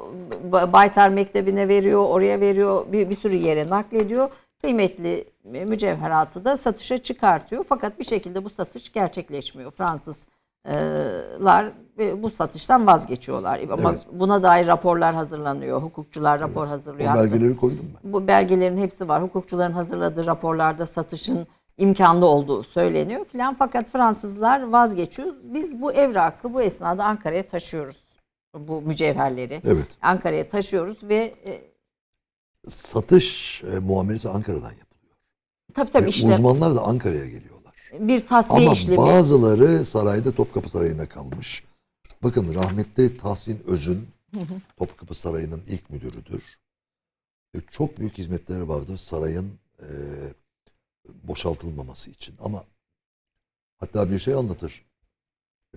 Baytar Mektebi'ne veriyor, oraya veriyor. Bir, bir sürü yere naklediyor. Kıymetli mücevheratı da satışa çıkartıyor. Fakat bir şekilde bu satış gerçekleşmiyor. Fransızlar e, e, bu satıştan vazgeçiyorlar. Ama evet. buna dair raporlar hazırlanıyor. Hukukçular rapor evet. hazırlıyor. O belgeleri koydum ben. Bu belgelerin hepsi var. Hukukçuların hazırladığı raporlarda satışın imkanda olduğu söyleniyor filan. Fakat Fransızlar vazgeçiyor. Biz bu evrakı bu esnada Ankara'ya taşıyoruz. Bu mücevherleri evet. Ankara'ya taşıyoruz ve e, satış e, muamelesi Ankara'dan yapılıyor. Tabii tabii ve işlem. Uzmanlar da Ankara'ya geliyorlar. Bir tasfiye Ama işlemi. Ama bazıları sarayda Topkapı Sarayı'na kalmış. Bakın rahmetli Tahsin Öz'ün Topkapı Sarayı'nın ilk müdürüdür. E, çok büyük hizmetleri vardı Sarayın e, boşaltılmaması için. Ama hatta bir şey anlatır.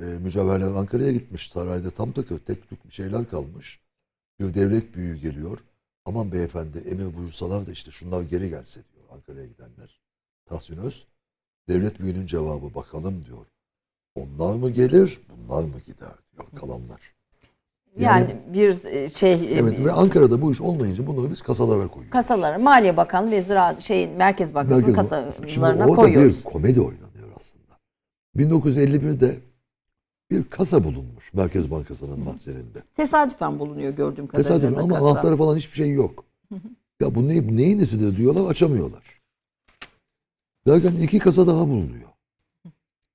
E, Mücevherler Ankara'ya gitmiş. Sarayda tam takı tek tük bir şeyler kalmış. Bir devlet büyüğü geliyor. Aman beyefendi emir buyursalar da işte şunlar geri gelse diyor Ankara'ya gidenler. Tahsin Öz. Devlet büyüğünün cevabı bakalım diyor. Onlar mı gelir, bunlar mı gider diyor kalanlar. Yani, yani bir e, şey... E, evet ve Ankara'da bu iş olmayınca bunları biz kasalara koyuyoruz. Kasalara. Maliye Bakanlığı ve Zira şeyin Merkez Bankası'nın kasalarına Şimdi koyuyoruz. Şimdi bir komedi oynanıyor aslında. 1951'de bir kasa bulunmuş Merkez Bankası'nın mahzeninde. Tesadüfen bulunuyor gördüğüm kadarıyla. Tesadüfen ama kasa. anahtarı falan hiçbir şey yok. ya bu ne, neyin nesidir diyorlar açamıyorlar. Derken iki kasa daha bulunuyor.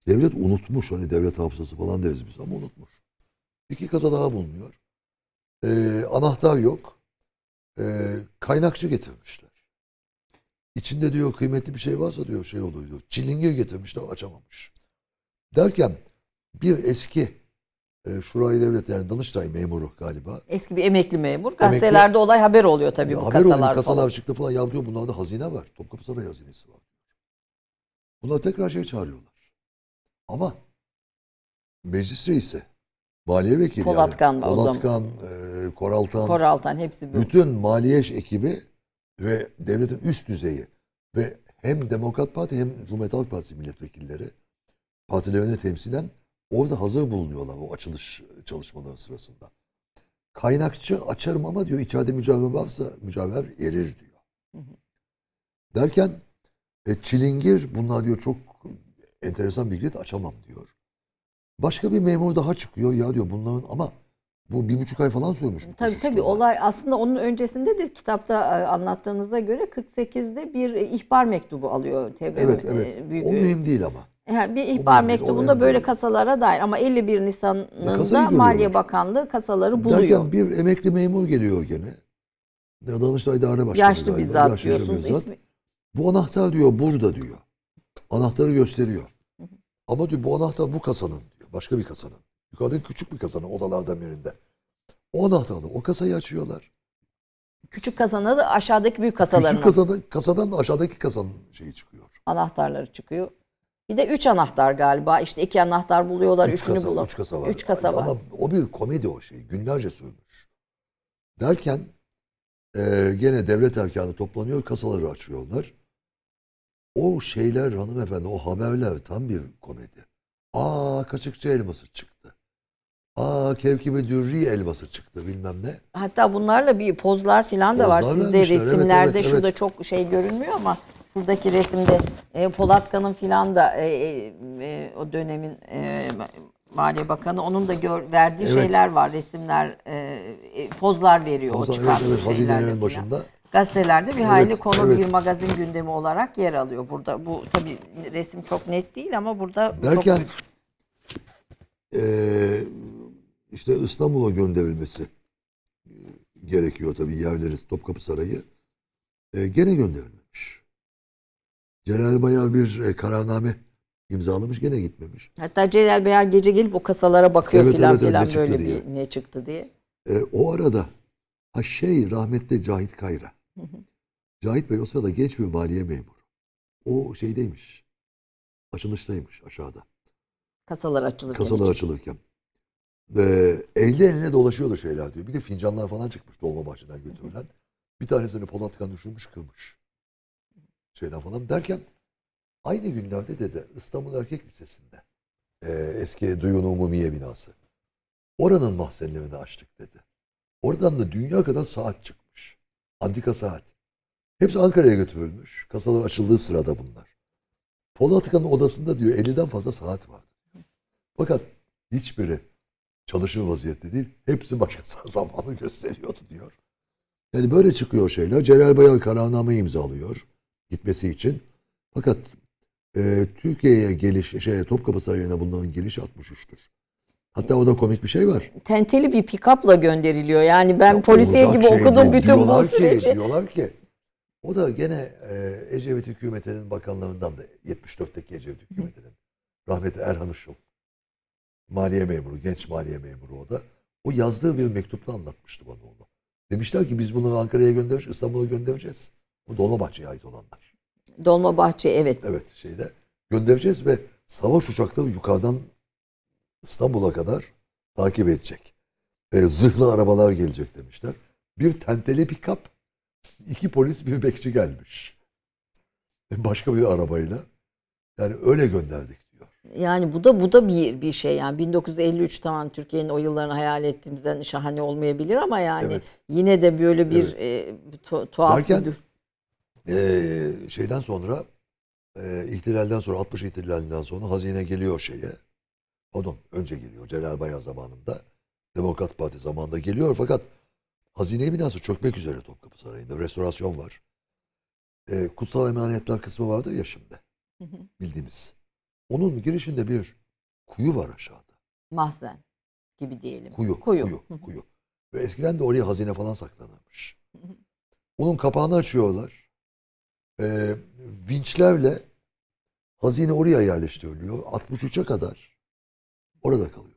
Devlet unutmuş hani devlet hafızası falan deriz biz ama unutmuş. İki kaza daha bulunuyor. Ee, anahtar yok. Ee, kaynakçı getirmişler. İçinde diyor kıymetli bir şey varsa diyor şey oluyor diyor. Çilingir getirmişler açamamış. Derken bir eski e, Şurayı Devlet yani Danıştay memuru galiba. Eski bir emekli memur. Gazetelerde emekli, olay haber oluyor tabii bu haber kasalar oluyor, kasalar falan. çıktı falan. Ya diyor bunlarda hazine var. Topkapı Sarayı hazinesi var. Bunlar tekrar şey çağırıyorlar. Ama meclis reisi Maliye vekili. Polatkan yani. Polatkan, E, Koraltan. Koraltan hepsi bu. Bütün maliye ekibi ve devletin üst düzeyi ve hem Demokrat Parti hem Cumhuriyet Halk Partisi milletvekilleri partilerine temsilen orada hazır bulunuyorlar o açılış çalışmaları sırasında. Kaynakçı açarım ama diyor içeride mücevher varsa mücevher erir diyor. Derken e, Çilingir bunlar diyor çok enteresan bir kilit açamam diyor. Başka bir memur daha çıkıyor ya diyor bunların ama bu bir buçuk ay falan sürmüş. Tabii tabii olay aslında onun öncesinde de kitapta e, anlattığınıza göre 48'de bir e, ihbar mektubu alıyor Tebbe Evet e, evet büyüğü. o mühim değil ama. Yani bir ihbar mektubunda önemli. böyle kasalara dair ama 51 Nisan'ında Maliye Bakanlığı kasaları buluyor. Derken bir emekli memur geliyor gene. Danıştay Daire Başkanı Yaşlı bizzat Yaşlı diyorsunuz. Bizzat. Ismi... Bu anahtar diyor burada diyor. Anahtarı gösteriyor. Ama diyor bu anahtar bu kasanın diyor. Başka bir kasanın. Yukarıdaki küçük bir kasanın odalardan birinde. O anahtarla o kasayı açıyorlar. Küçük kasana da aşağıdaki büyük kasaların. Küçük kasadan, kasadan da aşağıdaki kasanın şeyi çıkıyor. Anahtarları çıkıyor. Bir de üç anahtar galiba. İşte iki anahtar buluyorlar, üç üçünü buluyorlar. Üç kasa var. Üç kasa yani var. Ama o bir komedi o şey. Günlerce sürmüş. Derken e, gene devlet erkanı toplanıyor, kasaları açıyorlar. O şeyler hanımefendi, o haberler tam bir komedi. Aa kaçıkçı elması çıktı. Aa kevkibe dürri elması çıktı bilmem ne. Hatta bunlarla bir pozlar filan da var sizde vermişler, evet, resimlerde. evet, Şurada evet. çok şey görünmüyor ama şuradaki resimde e, Polatkan'ın filan da e, e, e, o dönemin e, Maliye Bakanı onun da gör, verdiği Evet. şeyler var. Resimler, e, e pozlar veriyor o O evet, evet hazinelerin filan. başında gazetelerde bir hayli evet, konu evet. bir magazin gündemi olarak yer alıyor. Burada bu tabi resim çok net değil ama burada derken çok... e, işte İstanbul'a gönderilmesi e, gerekiyor tabi yerleri Topkapı Sarayı e, gene gönderilmemiş. Celal Bayar bir e, kararname imzalamış gene gitmemiş. Hatta Celal Bayar gece gelip o kasalara bakıyor evet, filan evet, filan evet, böyle diye. ne çıktı diye. E, o arada ha şey rahmetli Cahit Kayra. Hı hı. Cahit Bey o sırada genç bir maliye memuru. O şeydeymiş. Açılıştaymış aşağıda. Kasalar açılırken. Kasalar için. açılırken. Ee, elle eline dolaşıyordu şeyler diyor. Bir de fincanlar falan çıkmış dolma bahçeden götürülen. Bir tanesini Polatkan düşürmüş kırmış. Şeyden falan derken aynı günlerde de İstanbul Erkek Lisesi'nde e, eski Duyun Umumiye binası. Oranın mahzenlerini açtık dedi. Oradan da dünya kadar saat çıktı. Antika saat. Hepsi Ankara'ya götürülmüş. Kasalar açıldığı sırada bunlar. Polat Akın'ın odasında diyor 50'den fazla saat var. Fakat hiçbiri çalışma vaziyette değil. Hepsi başka zamanı gösteriyordu diyor. Yani böyle çıkıyor şeyler. Celal Bayar kararnameyi imzalıyor gitmesi için. Fakat e, Türkiye'ye geliş, şey, Topkapı Sarayı'na bunların geliş 63'tür. Hatta o da komik bir şey var. Tenteli bir pikapla gönderiliyor. Yani ben ya polisiye gibi şey okudum bütün bu süreci. Ki, diyorlar ki o da gene e, Ecevit hükümetinin bakanlarından da 74'teki Ecevit hükümetinin rahmetli Erhan Işıl maliye memuru, genç maliye memuru o da. O yazdığı bir mektupta anlatmıştı bana onu. Demişler ki biz bunu Ankara'ya göndermiş, İstanbul'a göndereceğiz. Bu Dolmabahçe'ye ait olanlar. Dolmabahçe evet. Evet şeyde göndereceğiz ve savaş uçakları yukarıdan İstanbul'a kadar takip edecek. E, zırhlı arabalar gelecek demişler. Bir tentele bir kap, iki polis, bir bekçi gelmiş. E, başka bir arabayla. Yani öyle gönderdik diyor. yani bu da bu da bir bir şey yani 1953 tamam Türkiye'nin o yıllarını hayal ettiğimizden şahane olmayabilir ama yani evet. yine de böyle bir evet. e, tu, tuhaf Derken, bir e, şeyden sonra e, ihtilalden sonra 60 ihtilalinden sonra hazine geliyor şeye pardon önce geliyor Celal Bayar zamanında Demokrat Parti zamanında geliyor fakat hazine binası çökmek üzere Topkapı Sarayı'nda restorasyon var. Ee, kutsal emanetler kısmı vardı ya şimdi bildiğimiz. Onun girişinde bir kuyu var aşağıda. Mahzen gibi diyelim. Kuyu, kuyu, kuyu. kuyu. Ve eskiden de oraya hazine falan saklanırmış. Onun kapağını açıyorlar. Ee, vinçlerle hazine oraya yerleştiriliyor. 63'e kadar Orada kalıyor.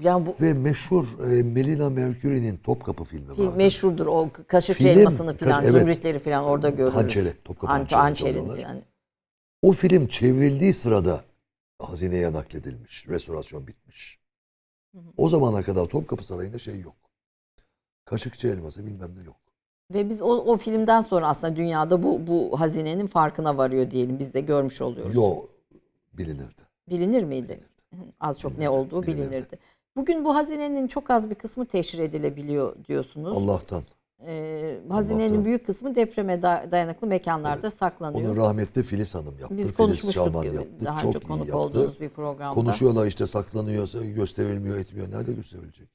Yani bu... Ve meşhur e, Melina Mercury'nin Topkapı filmi Film, Meşhurdur o kaşık film, elmasını filan, evet, zümrütleri filan orada görürüz. Hançeri, Topkapı An Hançeri O film çevrildiği sırada hazineye nakledilmiş. Restorasyon bitmiş. Hı hı. O zamana kadar Topkapı Sarayı'nda şey yok. Kaşıkçı elması bilmem ne yok. Ve biz o, o filmden sonra aslında dünyada bu bu hazinenin farkına varıyor diyelim. Biz de görmüş oluyoruz. Yo bilinirdi bilinir miydi? Az çok ne olduğu bilinirdi. Bugün bu hazinenin çok az bir kısmı teşhir edilebiliyor diyorsunuz. Allah'tan. Ee, hazinenin Allah'tan. büyük kısmı depreme dayanıklı mekanlarda evet. saklanıyor. Onu rahmetli Filiz Hanım yaptı. Biz Filiz konuşmuştuk Şaman yaptı. daha çok konuk yaptı. olduğunuz bir programda. Konuşuyorlar işte saklanıyor, gösterilmiyor, etmiyor. Nerede gösterilecek?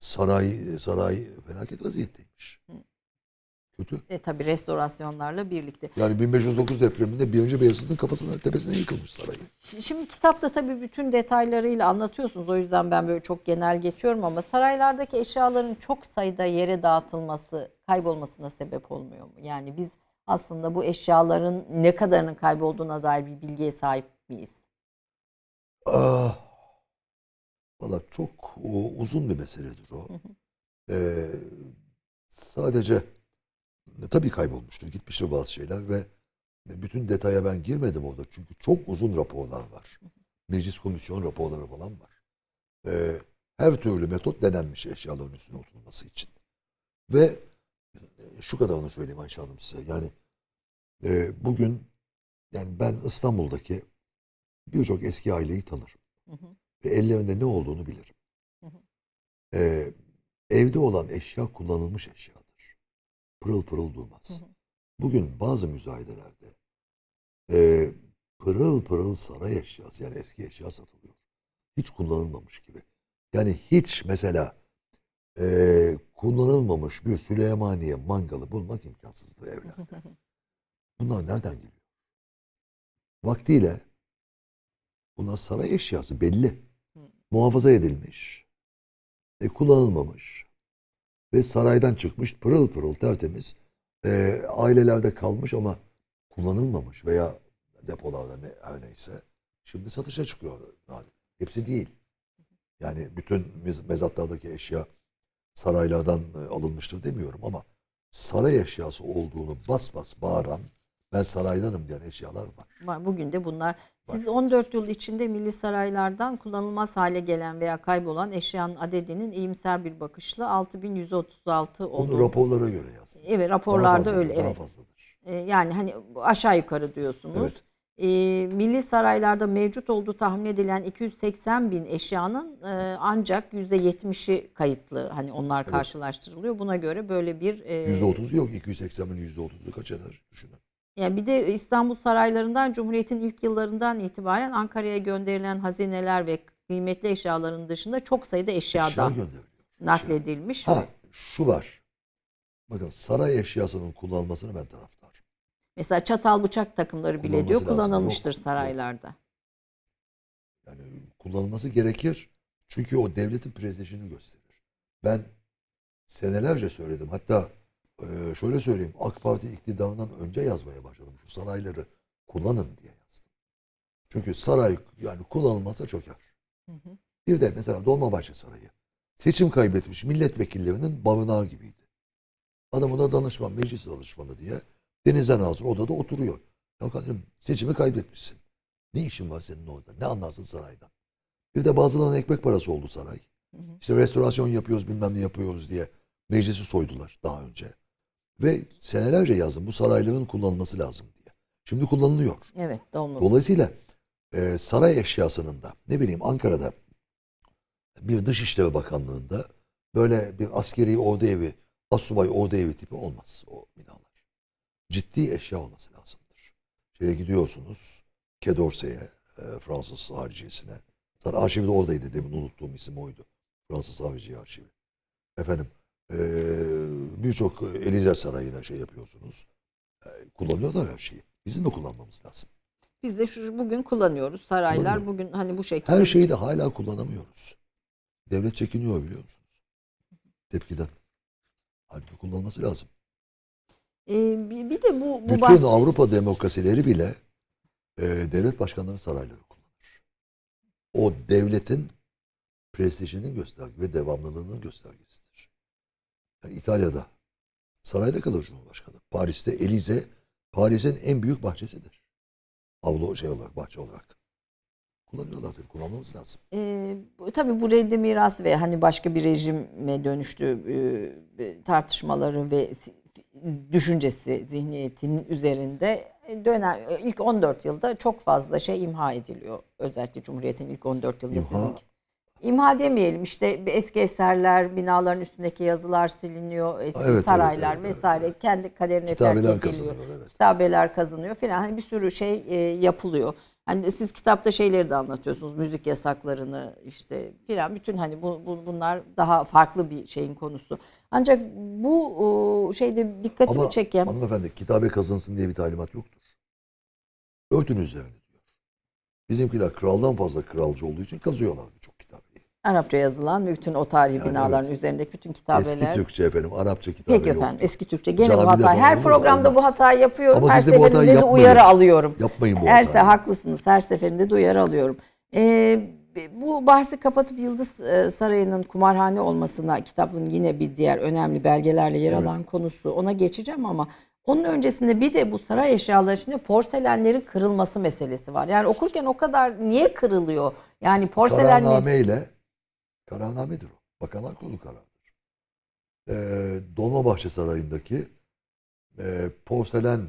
Saray, saray felaket vaziyetteymiş. Hı. Kötü. E tabi restorasyonlarla birlikte. Yani 1509 depreminde birinci Beyazıt'ın kafasına tepesine yıkılmış sarayı. Şimdi kitapta tabi bütün detaylarıyla anlatıyorsunuz. O yüzden ben böyle çok genel geçiyorum ama saraylardaki eşyaların çok sayıda yere dağıtılması kaybolmasına sebep olmuyor mu? Yani biz aslında bu eşyaların ne kadarının kaybolduğuna dair bir bilgiye sahip miyiz? Ah, Valla çok o, uzun bir meseledir o. Ee, sadece tabii kaybolmuştur. Gitmiştir bazı şeyler ve bütün detaya ben girmedim orada. Çünkü çok uzun raporlar var. Meclis komisyon raporları falan var. Ee, her türlü metot denenmiş eşyaların üstüne oturması için. Ve e, şu kadarını söyleyeyim Ayşe Hanım size. Yani e, bugün yani ben İstanbul'daki birçok eski aileyi tanırım. Hı hı. Ve ellerinde ne olduğunu bilirim. Hı hı. E, evde olan eşya kullanılmış eşyadır pırıl pırıl durmaz. Bugün bazı müzayedelerde e, pırıl pırıl saray eşyası yani eski eşya satılıyor. Hiç kullanılmamış gibi. Yani hiç mesela e, kullanılmamış bir Süleymaniye mangalı bulmak imkansızdı evlerde. Bunlar nereden geliyor? Vaktiyle bunlar saray eşyası belli. Muhafaza edilmiş. E, kullanılmamış ve saraydan çıkmış pırıl pırıl tertemiz e, ailelerde kalmış ama kullanılmamış veya depolarda ne, her neyse şimdi satışa çıkıyor nadir. Hepsi değil. Yani bütün mezatlardaki eşya saraylardan e, alınmıştır demiyorum ama saray eşyası olduğunu bas bas bağıran ben saraydanım diyen eşyalar var. Var bugün de bunlar siz 14 yıl içinde milli saraylardan kullanılmaz hale gelen veya kaybolan eşyanın adedinin iyimser bir bakışla 6136 olduğunu... Onu raporlara göre yazdım. Evet raporlarda daha fazladır, öyle. Daha fazladır. Ee, yani hani aşağı yukarı diyorsunuz. Evet. Ee, milli saraylarda mevcut olduğu tahmin edilen 280 bin eşyanın e, ancak %70'i kayıtlı. Hani onlar evet. karşılaştırılıyor. Buna göre böyle bir... E, %30 yok. 280 bin %30'u kaç eder düşünün. Yani bir de İstanbul saraylarından Cumhuriyet'in ilk yıllarından itibaren Ankara'ya gönderilen hazineler ve kıymetli eşyaların dışında çok sayıda eşyadan eşya gönderiliyor. nakledilmiş. Eşya. Ha, şu var. Bakın saray eşyasının kullanılmasını ben taraftarım. Mesela çatal bıçak takımları bile diyor kullanılmıştır yok, saraylarda. Yok. Yani kullanılması gerekir. Çünkü o devletin prestijini gösterir. Ben senelerce söyledim. Hatta ee, şöyle söyleyeyim AK Parti iktidarından önce yazmaya başladım. Şu sarayları kullanın diye yazdım. Çünkü saray yani kullanılmazsa çöker. Hı hı. Bir de mesela Dolmabahçe Sarayı seçim kaybetmiş milletvekillerinin barınağı gibiydi. adam ona danışman, meclis danışmanı diye denizden hazır odada oturuyor. Ya kardeşim seçimi kaybetmişsin. Ne işin var senin orada? Ne anlarsın saraydan? Bir de bazılarının ekmek parası oldu saray. Hı hı. İşte restorasyon yapıyoruz bilmem ne yapıyoruz diye meclisi soydular daha önce. Ve senelerce yazdım. Bu sarayların kullanılması lazım diye. Şimdi kullanılıyor. Evet. Doğru. Dolayısıyla e, saray eşyasının da ne bileyim Ankara'da bir Dışişleri Bakanlığı'nda böyle bir askeri ordu evi, asubay ordu evi tipi olmaz o binalar. Ciddi eşya olması lazımdır. Şeye gidiyorsunuz, Kedorse'ye, e, Fransız hariciyesine. Zaten arşivi de oradaydı demin unuttuğum isim oydu. Fransız harici Arşivi. Efendim e, birçok eliza Sarayı'na şey yapıyorsunuz. E, ee, kullanıyorlar her şeyi. Bizim de kullanmamız lazım. Biz de şu bugün kullanıyoruz. Saraylar bugün hani bu şekilde. Her şeyi de hala kullanamıyoruz. Devlet çekiniyor biliyor musunuz? Tepkiden. Halbuki kullanması lazım. Ee, bir de bu, bu Bütün bahs- Avrupa demokrasileri bile e, devlet başkanları sarayları kullanır. O devletin prestijinin göstergesi ve devamlılığının göstergesi. Yani İtalya'da. Sarayda kalır Cumhurbaşkanı. Paris'te Elize, Paris'in en büyük bahçesidir. Avlu şey olarak, bahçe olarak. Kullanıyorlar tabii, kullanmamız lazım. E, tabii bu reddi miras ve hani başka bir rejime dönüştü e, e tartışmaları ve düşüncesi, zihniyetinin üzerinde e, dönem e, ilk 14 yılda çok fazla şey imha ediliyor. Özellikle Cumhuriyet'in ilk 14 yılında imha, sizin İmha demeyelim işte eski eserler, binaların üstündeki yazılar siliniyor, eski evet, saraylar evet, evet, vesaire evet, evet. kendi kaderine Kitabeler terk ediliyor. Evet. Kitabeler kazanıyor filan hani bir sürü şey e, yapılıyor. Hani siz kitapta şeyleri de anlatıyorsunuz. Müzik yasaklarını işte filan bütün hani bu, bu bunlar daha farklı bir şeyin konusu. Ancak bu e, şeyde dikkatimi Ama, çeken... Ama hanımefendi kitabe kazansın diye bir talimat yoktur. Örtün üzerine diyor. Bizimkiler kraldan fazla kralcı olduğu için kazıyorlar çok. Arapça yazılan ve bütün o tarihi yani binaların evet. üzerindeki bütün kitabeler. Eski Türkçe efendim, Arapça kitabe Peki yoktu. efendim, eski Türkçe. Gene Camide bu hata. Her programda ondan. bu hatayı yapıyorum. Ama her seferinde bu hatayı yapmayın. uyarı alıyorum. Yapmayın bu hatayı. Her haklısınız. Her seferinde de uyarı alıyorum. Ee, bu bahsi kapatıp Yıldız e, Sarayı'nın kumarhane olmasına kitabın yine bir diğer önemli belgelerle yer evet. alan konusu. Ona geçeceğim ama onun öncesinde bir de bu saray eşyaları içinde porselenlerin kırılması meselesi var. Yani okurken o kadar niye kırılıyor? Yani porselenle... Kararnamedir o. Bakanlar Kurulu kararıdır. Ee, Dolmabahçe Sarayı'ndaki e, porselen,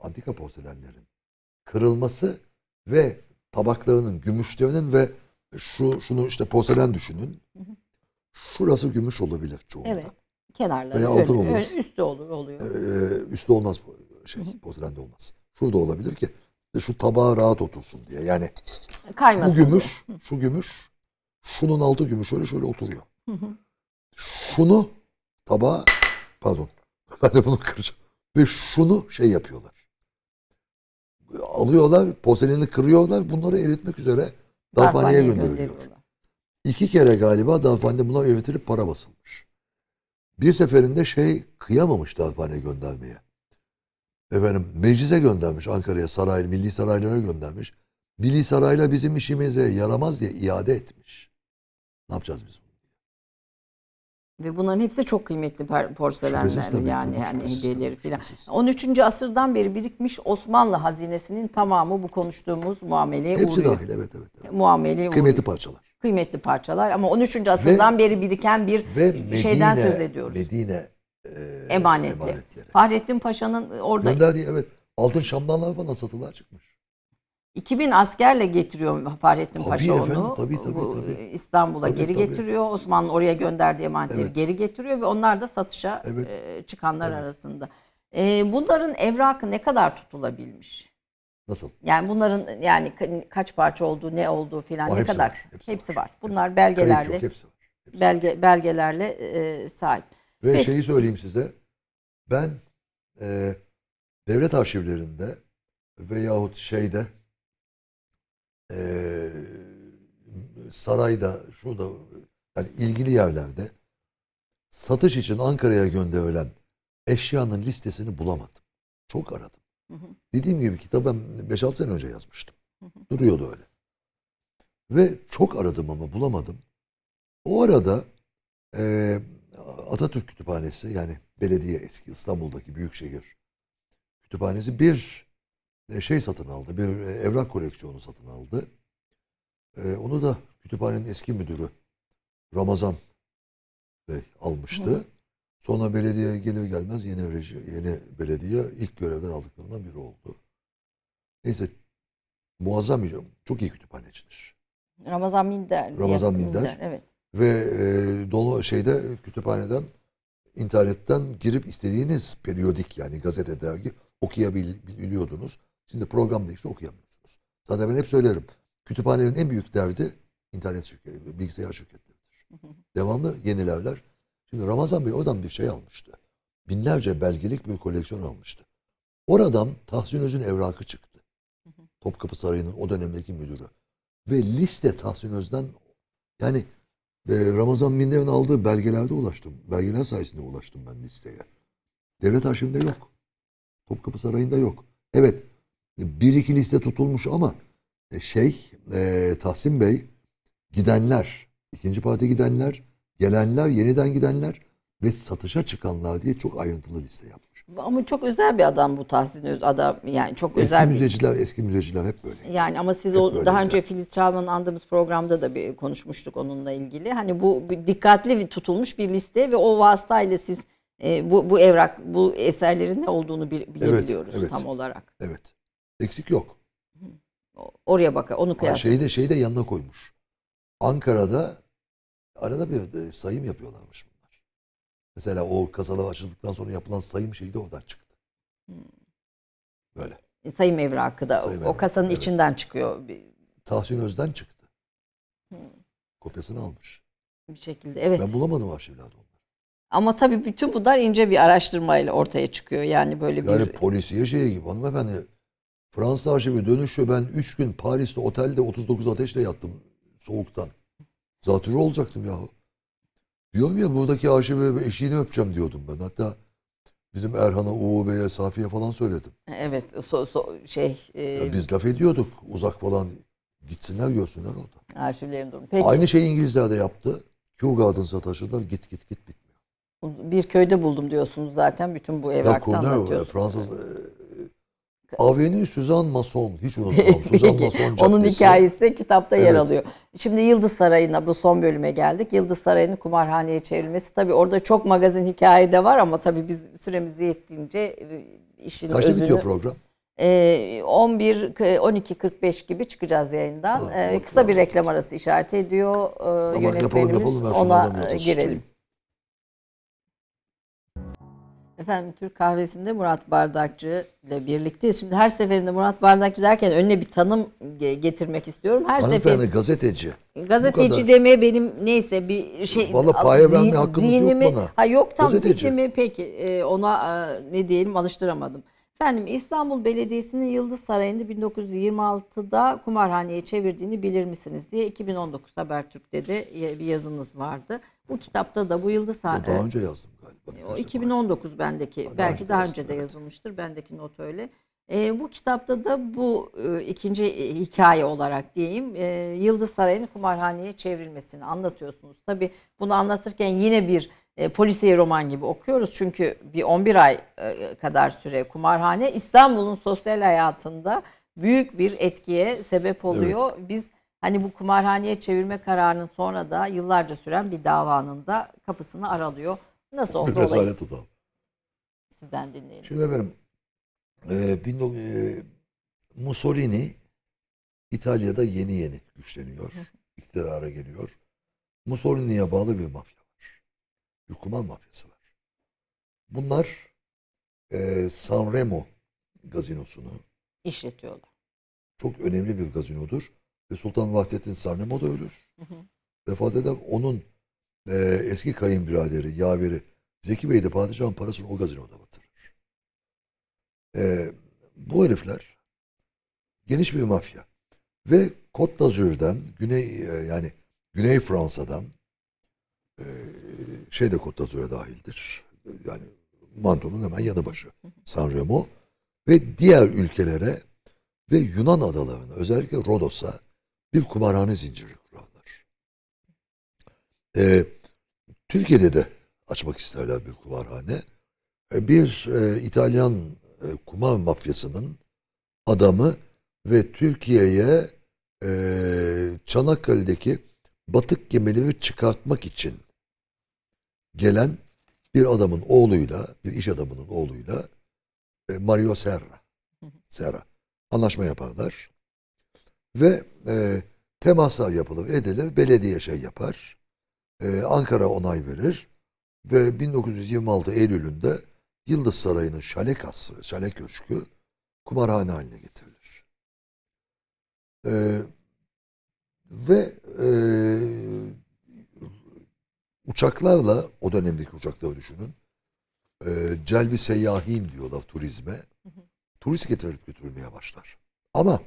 antika porselenlerin kırılması ve tabaklarının, gümüşlerinin ve şu şunu işte porselen düşünün. Şurası gümüş olabilir çoğunda. Evet. Kenarları. Veya altın olur. Üstü olur oluyor. Ee, üstü olmaz şey porselende olmaz. Şurada olabilir ki e, şu tabağa rahat otursun diye. Yani Kaymasın bu gümüş, diye. şu gümüş şunun altı gibi şöyle şöyle oturuyor. Şunu tabağa pardon ben de bunu kıracağım. Ve şunu şey yapıyorlar. Alıyorlar, poselini kırıyorlar. Bunları eritmek üzere darphaneye gönderiliyor. İki kere galiba darphanede buna öğretilip para basılmış. Bir seferinde şey kıyamamış darphaneye göndermeye. Efendim meclise göndermiş Ankara'ya saray, milli saraylara göndermiş. Milli sarayla bizim işimize yaramaz diye iade etmiş. Ne yapacağız biz bunu? Ve bunların hepsi çok kıymetli porselenler yani yani hediyeleri filan. 13. asırdan beri birikmiş Osmanlı hazinesinin tamamı bu konuştuğumuz muameleye hepsi uğruyor. Hepsi dahil evet evet. evet. Muameleye Kıymetli parçalar. Kıymetli parçalar ama 13. asırdan ve, beri biriken bir ve Medine, şeyden söz ediyoruz. Medine e, emanetleri. Fahrettin Paşa'nın orada... Gönderdiği evet altın şamdanlar falan satılığa çıkmış. 2000 askerle getiriyor Fahrettin tabii Paşa efendim, onu. Tabii, tabii, tabii. İstanbul'a geri tabii. getiriyor. Osmanlı oraya gönderdiği emanetleri evet. geri getiriyor ve onlar da satışa evet. çıkanlar evet. arasında. E, bunların evrakı ne kadar tutulabilmiş? Nasıl? Yani bunların yani kaç parça olduğu, ne olduğu filan ne kadar? Var, hepsi, hepsi var. var. Bunlar belgelerle. yok, hepsi var. Hepsi belge var. belgelerle e, sahip. Ve Peki. şeyi söyleyeyim size. Ben e, devlet arşivlerinde veyahut şeyde e, sarayda, şurada yani ilgili yerlerde satış için Ankara'ya gönderilen eşyanın listesini bulamadım. Çok aradım. Hı hı. Dediğim gibi kitabı ben 5-6 sene önce yazmıştım. Hı hı. Duruyordu öyle. Ve çok aradım ama bulamadım. O arada e, Atatürk Kütüphanesi yani belediye eski İstanbul'daki büyük şehir kütüphanesi bir e, şey satın aldı. Bir e, evrak koleksiyonu satın aldı. E, onu da kütüphanenin eski müdürü Ramazan Bey almıştı. Sonra belediye gelir gelmez yeni yeni belediye ilk görevden aldıklarından biri oldu. Neyse muazzam bir çok iyi kütüphanecidir. Ramazan Minder. Ramazan Minder. Minder evet. Ve e, dolu şeyde kütüphaneden internetten girip istediğiniz periyodik yani gazete dergi okuyabiliyordunuz. Şimdi program işte okuyamıyorsunuz. Zaten ben hep söylerim. Kütüphanelerin en büyük derdi internet şirketi, bilgisayar şirketleridir. Devamlı yenilerler. Şimdi Ramazan Bey oradan bir şey almıştı. Binlerce belgelik bir koleksiyon almıştı. Oradan Tahsin Öz'ün evrakı çıktı. Topkapı Sarayı'nın o dönemdeki müdürü. Ve liste Tahsin Öz'den yani e, Ramazan Minder'in aldığı belgelerde ulaştım. Belgeler sayesinde ulaştım ben listeye. Devlet arşivinde yok. Topkapı Sarayı'nda yok. Evet bir iki liste tutulmuş ama e, şey e, Tahsin Bey gidenler, ikinci parti gidenler, gelenler, yeniden gidenler ve satışa çıkanlar diye çok ayrıntılı liste yapmış. Ama çok özel bir adam bu Tahsin Öz adam yani çok eski özel müzeciler, bir... eski müzeciler hep böyle. Yani ama siz o daha önce Filiz Çağman'ın andığımız programda da bir konuşmuştuk onunla ilgili. Hani bu dikkatli tutulmuş bir liste ve o vasıtayla siz e, bu bu evrak bu eserlerin ne olduğunu bile, bilebiliyoruz evet, evet. tam olarak. Evet. Eksik yok. Oraya bak, onu kıyas. Şeyi de, şeyi de yanına koymuş. Ankara'da arada bir e, sayım yapıyorlarmış bunlar. Mesela o kasalar açıldıktan sonra yapılan sayım şeyi de oradan çıktı. Böyle. E, sayım evrakı da sayım o kasanın evet. içinden çıkıyor. Tahsin Öz'den çıktı. Kopyasını almış. Bir şekilde evet. Ben bulamadım arşivlerde onu. Ama tabii bütün bunlar ince bir araştırmayla ortaya çıkıyor. Yani böyle yani bir... Yani polisiye şey gibi hanımefendi Fransa arşivi dönüşü ben 3 gün Paris'te otelde 39 ateşle yattım soğuktan. Zatürre olacaktım yahu. Diyorum ya buradaki arşivi eşiğini öpeceğim diyordum ben. Hatta bizim Erhan'a, Uğur Bey'e, Safiye falan söyledim. Evet so, so, şey... E... Ya biz laf ediyorduk uzak falan. Gitsinler görsünler orada. Arşivlerin durumu. Peki. Aynı şey İngilizler de yaptı. Kew Gardens'a taşıdılar. Git git git bitmiyor. Bir köyde buldum diyorsunuz zaten bütün bu evraktan anlatıyorsunuz. Fransız... E, Aveni Suzan Mason. Hiç unutmam. Suzan Mason Onun hikayesi de kitapta evet. yer alıyor. Şimdi Yıldız Sarayı'na bu son bölüme geldik. Yıldız Sarayı'nın kumarhaneye çevrilmesi. Tabii orada çok magazin hikaye de var ama tabii biz süremizi yettiğince e, işin Kaçta özünü... bitiyor program? 11 e, 12.45 e, gibi çıkacağız yayından. evet, Kısa bir reklam arası işaret ediyor Ama yönetmenimiz. Yapalım, yapalım, ona girelim. Efendim Türk kahvesinde Murat Bardakçı ile birlikteyiz. Şimdi her seferinde Murat Bardakçı derken önüne bir tanım getirmek istiyorum. Her seferinde gazeteci. Gazeteci demeye benim neyse bir şey. Valla paya verme hakkımız zihnimi, yok bana. Ha yok tam gazeteci. sistemi peki e, ona e, ne diyelim alıştıramadım. Efendim İstanbul Belediyesi'nin Yıldız Sarayı'nı 1926'da kumarhaneye çevirdiğini bilir misiniz diye 2019 Habertürk'te de bir yazınız vardı. Bu kitapta da bu Yıldız Sarayı... Daha önce yazdım galiba. E, o 2019 var. bendeki, daha belki daha önce yazdım, de evet. yazılmıştır bendeki not öyle. E, bu kitapta da bu e, ikinci e, hikaye olarak diyeyim e, Yıldız Sarayı'nın kumarhaneye çevrilmesini anlatıyorsunuz. Tabi bunu anlatırken yine bir e, polisiye roman gibi okuyoruz. Çünkü bir 11 ay e, kadar süre kumarhane İstanbul'un sosyal hayatında büyük bir etkiye sebep oluyor. Evet. Biz hani bu kumarhaneye çevirme kararının sonra da yıllarca süren bir davanın da kapısını aralıyor. Nasıl oldu Rezalet olayı? Rezalet Sizden dinleyelim. Şimdi efendim e, 19, e, Mussolini İtalya'da yeni yeni güçleniyor. iktidara geliyor. Mussolini'ye bağlı bir mafya Yukuman mafyası var. Bunlar e, Sanremo gazinosunu işletiyorlar. Çok önemli bir gazinodur. Ve Sultan Vahdettin Sanremo'da ölür. Hı hı. Vefat eden onun e, eski kayınbiraderi, yaveri Zeki Bey de padişahın parasını o gazinoda batırır. E, bu herifler geniş bir mafya. Ve Côte d'Azur'dan, Güney e, yani Güney Fransa'dan e, şey de Côte d'Azur'a dahildir. Yani Manton'un hemen yanı başı. Sanremo ve diğer ülkelere ve Yunan adalarına özellikle Rodos'a bir kumarhane zinciri kurarlar. Ee, Türkiye'de de açmak isterler bir kumarhane. Ee, bir e, İtalyan e, kumar mafyasının adamı ve Türkiye'ye e, Çanakkale'deki batık gemileri çıkartmak için gelen bir adamın oğluyla, bir iş adamının oğluyla e, Mario Serra. Serra. Anlaşma yaparlar. Ve e, temaslar yapılır, edilir. Belediye şey yapar. E, Ankara onay verir. Ve 1926 Eylül'ünde Yıldız Sarayı'nın şale kasrı, şale köşkü kumarhane haline getirilir. E, ve e, Uçaklarla, o dönemdeki uçakları düşünün. E, celbi seyyahin diyorlar turizme. Turist getirip götürmeye başlar. Ama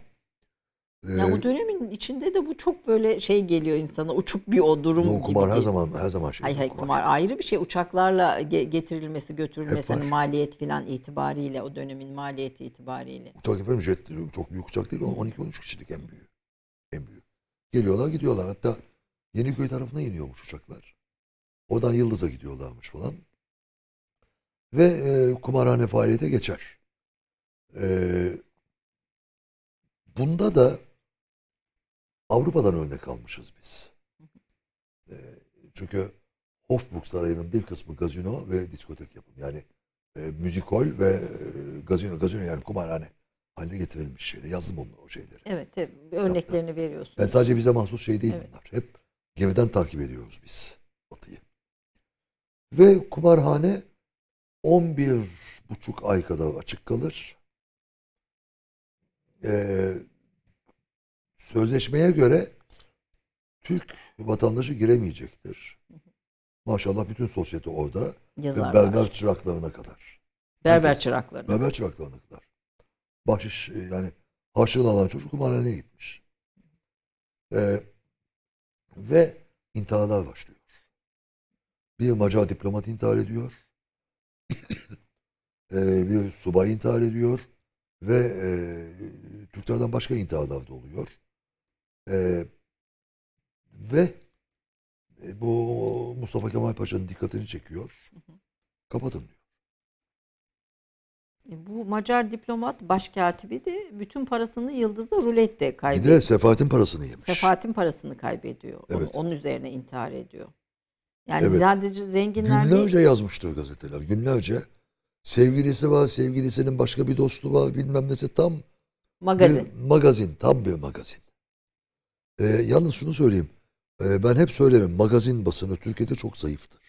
e, ya o dönemin içinde de bu çok böyle şey geliyor insana uçuk bir o durum yok, gibi. Kumar her zaman her zaman şey. Hayır, hayır kumar. ayrı bir şey. Uçaklarla ge- getirilmesi götürülmesi maliyet filan itibariyle o dönemin maliyeti itibariyle. Uçak efendim jet çok büyük uçak değil 12-13 kişilik en büyük. En büyük. Geliyorlar gidiyorlar hatta Yeniköy tarafına iniyormuş uçaklar. Oradan Yıldız'a gidiyorlarmış falan. Ve e, kumarhane faaliyete geçer. E, bunda da Avrupa'dan örnek almışız biz. E, çünkü Hofburg Sarayı'nın bir kısmı gazino ve diskotek yapım. Yani e, müzikol ve e, gazino, gazino yani kumarhane haline getirilmiş şeydi. Yazdım onu o şeyleri. Evet, tabii. örneklerini veriyorsun. Ben sadece bize mahsus şey değil evet. bunlar. Hep geriden takip ediyoruz biz Batı'yı. Ve kumarhane 11 buçuk ay kadar açık kalır. Ee, sözleşmeye göre Türk vatandaşı giremeyecektir. Maşallah bütün sosyete orada. Yazarlar. Ve berber çıraklarına kadar. Berber çıraklarına. Berber çıraklarına kadar. Bahşiş e, yani harçlığını alan çocuk kumarhaneye gitmiş. Ee, ve intiharlar başlıyor. Bir Macar diplomat intihar ediyor. e, bir subay intihar ediyor. Ve e, Türklerden başka intiharlar da oluyor. E, ve e, bu Mustafa Kemal Paşa'nın dikkatini çekiyor. Kapatın diyor. E, bu Macar diplomat başkatibi de bütün parasını Yıldız'da rulette kaybediyor. Bir de Sefahat'in parasını yemiş. Sefahat'in parasını kaybediyor. Evet. Onun, onun üzerine intihar ediyor. Yani evet. sadece zenginler Günlerce değil. yazmıştı gazeteler. Günlerce. Sevgilisi var, sevgilisinin başka bir dostu var bilmem nesi tam magazin. Bir magazin, tam bir magazin. Ee, yalnız şunu söyleyeyim. Ee, ben hep söylerim magazin basını Türkiye'de çok zayıftır.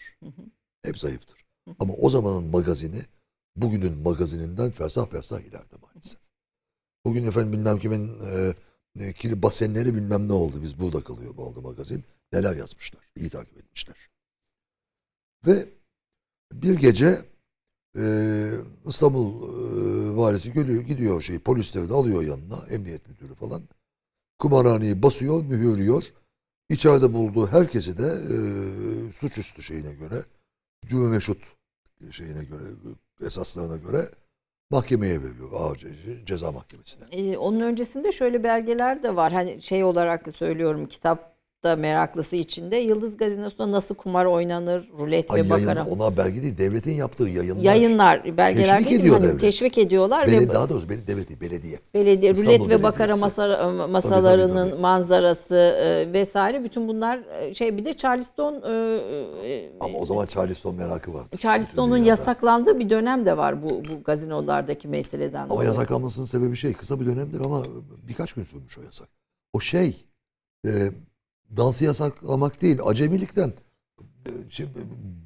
Hep zayıftır. Ama o zamanın magazini bugünün magazininden fersah fersah ileride maalesef. Bugün efendim bilmem kimin ee, e, kili basenleri bilmem ne oldu. Biz burada kalıyor bu oldu magazin. Neler yazmışlar. İyi takip etmişler. Ve bir gece e, İstanbul e, valisi geliyor, gidiyor şey polisleri de alıyor yanına emniyet müdürü falan. Kumarhaneyi basıyor, mühürlüyor. İçeride bulduğu herkesi de e, suçüstü şeyine göre, cürme meşhut şeyine göre, esaslarına göre mahkemeye veriyor ağır ceza mahkemesine. Ee, onun öncesinde şöyle belgeler de var. Hani şey olarak da söylüyorum kitap da meraklısı içinde. Yıldız Gazinosu'nda nasıl kumar oynanır, rulet Ay, ve bakara. Ona belge değil, devletin yaptığı yayınlar. Yayınlar, belgeler teşvik ediyor hani, Teşvik ediyorlar. Belediye, ve, daha doğrusu belediye, devleti, belediye. Belediye, İstanbul ve bakara masa, masalarının tabii, tabii, tabii. manzarası e, vesaire. Bütün bunlar e, şey bir de Charleston. E, e, Ama o zaman Charleston merakı vardı. Charleston'un yasaklandığı bir dönem de var bu, bu gazinolardaki meseleden. Ama yasaklanmasının sebebi şey kısa bir dönemdir ama birkaç gün sürmüş o yasak. O şey e, dansı yasaklamak değil. Acemilikten ee, şey,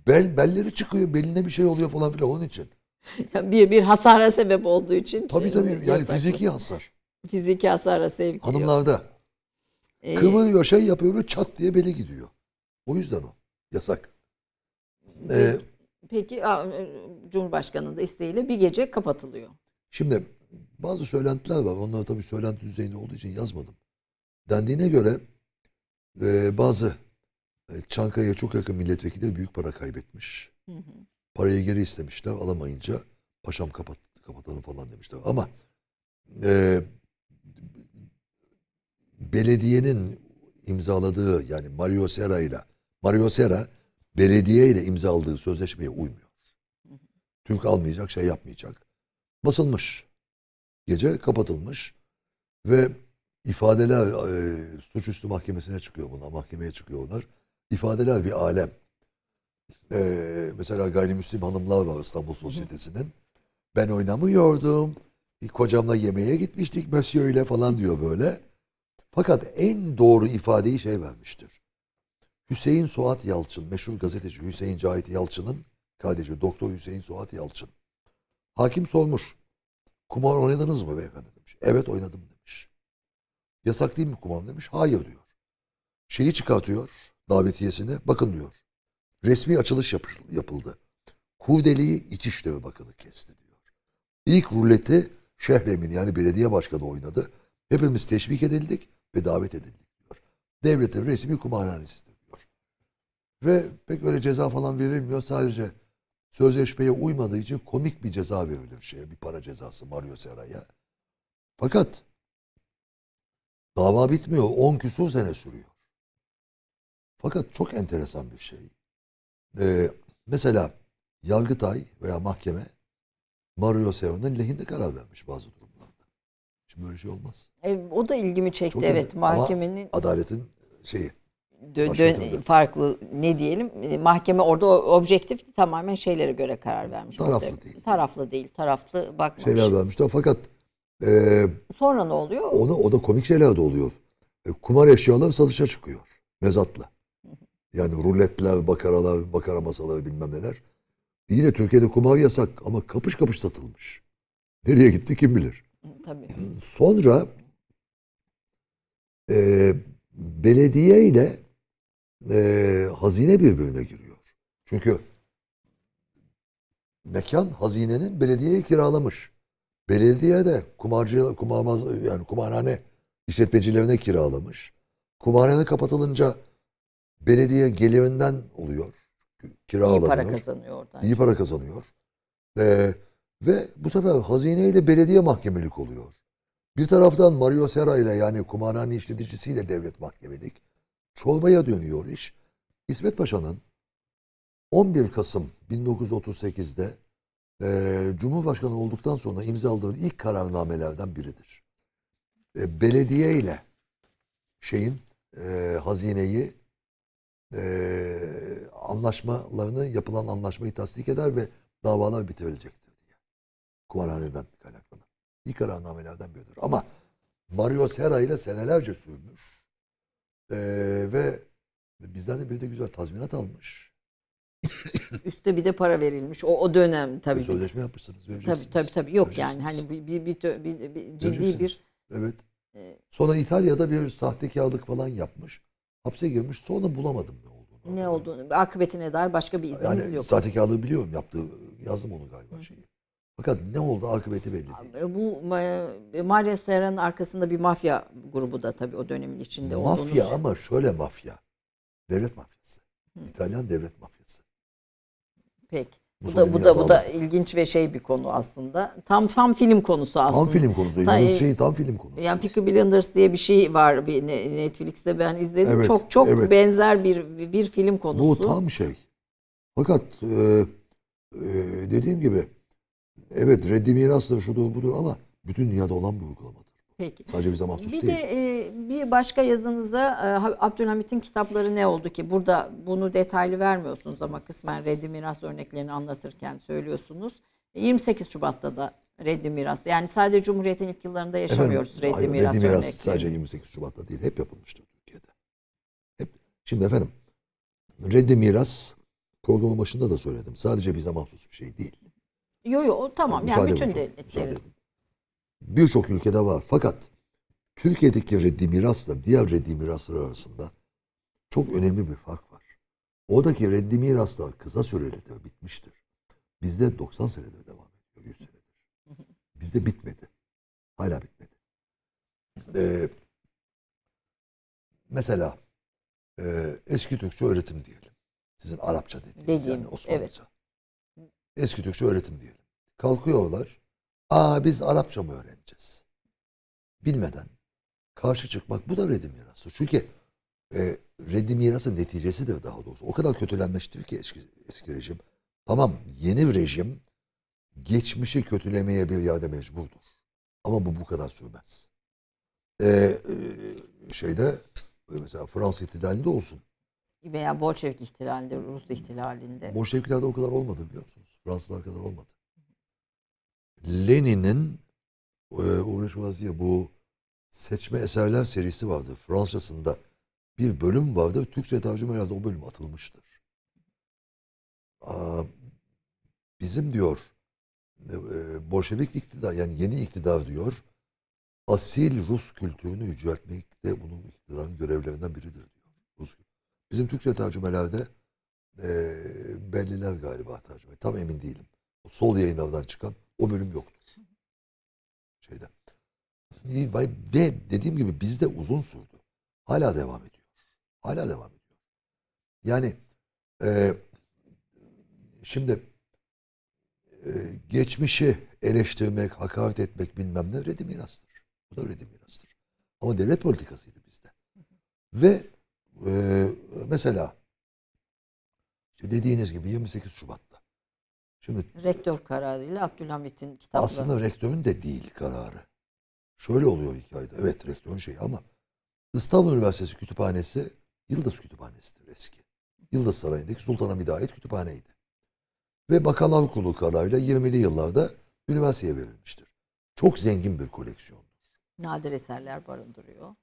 bel belleri çıkıyor, beline bir şey oluyor falan filan onun için. bir bir hasara sebep olduğu için. Tabii şey tabii yani yasaklı. fiziki hasar. Fiziki hasara sevk Hanımlarda. Ee, Kıvırıyor şey yapıyor çat diye beli gidiyor. O yüzden o yasak. Ee, peki Cumhurbaşkanı'nın da isteğiyle bir gece kapatılıyor. Şimdi bazı söylentiler var. Onlar tabii söylenti düzeyinde olduğu için yazmadım. Dendiğine göre e, bazı e, Çankaya'ya çok yakın milletvekili büyük para kaybetmiş. Hı hı. Parayı geri istemişler alamayınca paşam kapat, kapatalım falan demişler. Ama e, belediyenin imzaladığı yani Mario Serra ile Mario Serra belediye ile imzaladığı sözleşmeye uymuyor. Türk almayacak, şey yapmayacak. Basılmış. Gece kapatılmış ve İfadeler e, suçüstü mahkemesine çıkıyor bunlar. Mahkemeye çıkıyorlar. İfadeler bir alem. E, mesela gayrimüslim hanımlar var İstanbul Sosyetesi'nin. Ben oynamıyordum. Bir kocamla yemeğe gitmiştik Monsieur ile falan diyor böyle. Fakat en doğru ifadeyi şey vermiştir. Hüseyin Suat Yalçın, meşhur gazeteci Hüseyin Cahit Yalçın'ın kardeşi Doktor Hüseyin Suat Yalçın. Hakim sormuş. Kumar oynadınız mı beyefendi demiş. Evet oynadım demiş. Yasak değil mi kumandan demiş. Hayır diyor. Şeyi çıkartıyor davetiyesine. Bakın diyor. Resmi açılış yapıldı. Kurdeli'yi İçişleri Bakanı kesti diyor. İlk ruleti Şehremin yani belediye başkanı oynadı. Hepimiz teşvik edildik ve davet edildik diyor. Devletin resmi kumarhanesidir diyor. Ve pek öyle ceza falan verilmiyor. Sadece sözleşmeye uymadığı için komik bir ceza verilir şeye. Bir para cezası Mario Serra'ya. Fakat Dava bitmiyor. 10 küsur sene sürüyor. Fakat çok enteresan bir şey. Ee, mesela Yargıtay veya mahkeme Mario Serra'nın lehinde karar vermiş bazı durumlarda. Şimdi böyle şey olmaz. E, o da ilgimi çekti çok evet mahkemenin. Ama adaletin şeyi. Dö, dö, farklı ne diyelim e, mahkeme orada objektif tamamen şeylere göre karar vermiş. Taraflı değil. Taraflı değil. Taraflı bakmamış. Şeyler vermiş. fakat ee, Sonra ne oluyor? Ona, o da komik şeyler de oluyor. E, kumar eşyaları satışa çıkıyor. Mezatla. Yani ruletler, bakaralar, bakara masaları bilmem neler. Yine Türkiye'de kumar yasak ama kapış kapış satılmış. Nereye gitti kim bilir. Tabii. Sonra e, belediye ile e, hazine birbirine giriyor. Çünkü mekan hazinenin belediyeye kiralamış. Belediye de kumarcı, kumarbaz, yani kumarhane işletmecilerine kiralamış. Kumarhane kapatılınca belediye gelirinden oluyor. Kiralanıyor. İyi para kazanıyor oradan. İyi para kazanıyor. Ee, ve bu sefer hazineyle belediye mahkemelik oluyor. Bir taraftan Mario Serra ile yani kumarhane işleticisiyle devlet mahkemelik. Çorbaya dönüyor iş. İsmet Paşa'nın 11 Kasım 1938'de e, Cumhurbaşkanı olduktan sonra imzaladığın ilk kararnamelerden biridir. E, belediye ile şeyin e, hazineyi e, anlaşmalarını yapılan anlaşmayı tasdik eder ve davalar bitirilecektir diye. Kumarhaneden kaynaklanan. İlk kararnamelerden biridir. Ama Mario Serra ile senelerce sürmüş. E, ve bizden de bir de güzel tazminat almış Üste bir de para verilmiş. O, o dönem tabii. E, sözleşme yapmışsınız. Tabii tabii tabii. Yok yani hani bir, bir, bir, bir, bir ciddi bir. Evet. E, Sonra İtalya'da bir sahtekarlık falan yapmış. Hapse girmiş. Sonra bulamadım ne olduğunu. Ne yani. olduğunu. Akıbetine dair başka bir izimiz yani, yok. Sahtekarlığı biliyorum. Yaptığı yazdım onu galiba şeyi. Fakat ne oldu akıbeti belli değil. Bu e, Mario Serra'nın arkasında bir mafya grubu da tabii o dönemin içinde mafya olduğunu. Mafya ama şöyle mafya. Devlet mafyası. Hı. İtalyan devlet mafyası. Peki. Bu, bu da bu da bu da ilginç ve şey bir konu aslında. Tam tam film konusu aslında. Tam film konusu. Ta, şey tam film konusu. Yani Peaky Blinders diye bir şey var bir Netflix'te ben izledim. Evet, çok çok evet. benzer bir bir film konusu. Bu tam şey. Fakat e, e, dediğim gibi evet reddi miras şudur budur ama bütün dünyada olan bir uygulama. Peki. Sadece bize mahsus bir değil. Bir de e, bir başka yazınıza e, Abdülhamit'in kitapları ne oldu ki? Burada bunu detaylı vermiyorsunuz ama kısmen reddi miras örneklerini anlatırken söylüyorsunuz. 28 Şubat'ta da reddi miras. Yani sadece Cumhuriyet'in ilk yıllarında yaşamıyoruz efendim, reddi hayır, Reddi miras örnekleri. sadece 28 Şubat'ta değil. Hep yapılmıştır Türkiye'de. Hep. Şimdi efendim reddi miras programın başında da söyledim. Sadece bize mahsus bir şey değil. Yo yo tamam yani, yani bütün devletlerin birçok ülkede var. Fakat Türkiye'deki reddi mirasla diğer reddi miraslar arasında çok önemli bir fark var. Oradaki reddi miraslar kısa sürede de bitmiştir. Bizde 90 senedir devam ediyor, 100 senedir. Bizde bitmedi. Hala bitmedi. Ee, mesela e, eski Türkçe öğretim diyelim. Sizin Arapça dediğiniz Dediğim, yani Osmanlıca. Evet. Eski Türkçe öğretim diyelim. Kalkıyorlar Aa biz Arapça mı öğreneceğiz? Bilmeden karşı çıkmak bu da redim mirası. Çünkü e, reddi mirasın neticesidir daha doğrusu. O kadar kötülenmiştir ki eski, eski rejim. Tamam yeni rejim geçmişi kötülemeye bir yerde mecburdur. Ama bu bu kadar sürmez. Ee, e, şeyde mesela Fransız ihtilalinde olsun. Veya Bolşevik ihtilalinde, Rus ihtilalinde. Bolşevikler de o kadar olmadı biliyorsunuz. Fransızlar kadar olmadı. Lenin'in e, Uğraş bu seçme eserler serisi vardı. Fransa'sında bir bölüm vardı. Türkçe tercüme herhalde o bölüm atılmıştır. Aa, bizim diyor e, e, Bolşevik iktidar yani yeni iktidar diyor asil Rus kültürünü yüceltmek de bunun iktidarın görevlerinden biridir diyor. Rus Bizim Türkçe tercümelerde e, belliler galiba tercüme. Tam emin değilim. sol yayınlardan çıkan o bölüm yoktu. Şeyde. Ve dediğim gibi bizde uzun sürdü. Hala devam ediyor. Hala devam ediyor. Yani e, şimdi e, geçmişi eleştirmek, hakaret etmek bilmem ne redim mirastır. Bu da redim mirastır. Ama devlet politikasıydı bizde. Ve e, mesela işte dediğiniz gibi 28 Şubat Şimdi rektör kararıyla Abdülhamit'in kitapları. Aslında rektörün de değil kararı. Şöyle oluyor hikayede. Evet rektörün şeyi ama İstanbul Üniversitesi Kütüphanesi Yıldız Kütüphanesi'dir eski. Yıldız Sarayı'ndaki Sultan Hamid'e ait kütüphaneydi. Ve Bakalar Kurulu kararıyla 20'li yıllarda üniversiteye verilmiştir. Çok zengin bir koleksiyondur. Nadir eserler barındırıyor.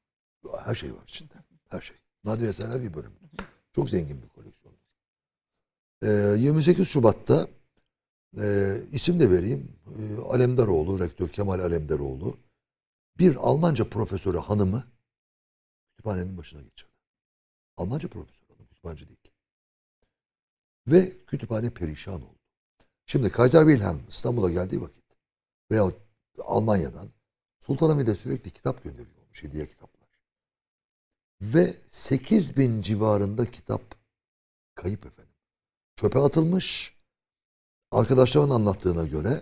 Her şey var içinde. Her şey. Nadir eserler bir bölüm. Çok zengin bir koleksiyondur. Ee, 28 Şubat'ta e, isim de vereyim. E, Alemdaroğlu, rektör Kemal Alemdaroğlu. Bir Almanca profesörü hanımı kütüphanenin başına geçirdi. Almanca profesörü hanım, kütüphaneci değil. Ve kütüphane perişan oldu. Şimdi Kaiser Wilhelm İstanbul'a geldiği vakit veya Almanya'dan Sultanahmet'e sürekli kitap gönderiyormuş, hediye kitaplar. Ve 8 bin civarında kitap kayıp efendim. Çöpe atılmış, Arkadaşlarımın anlattığına göre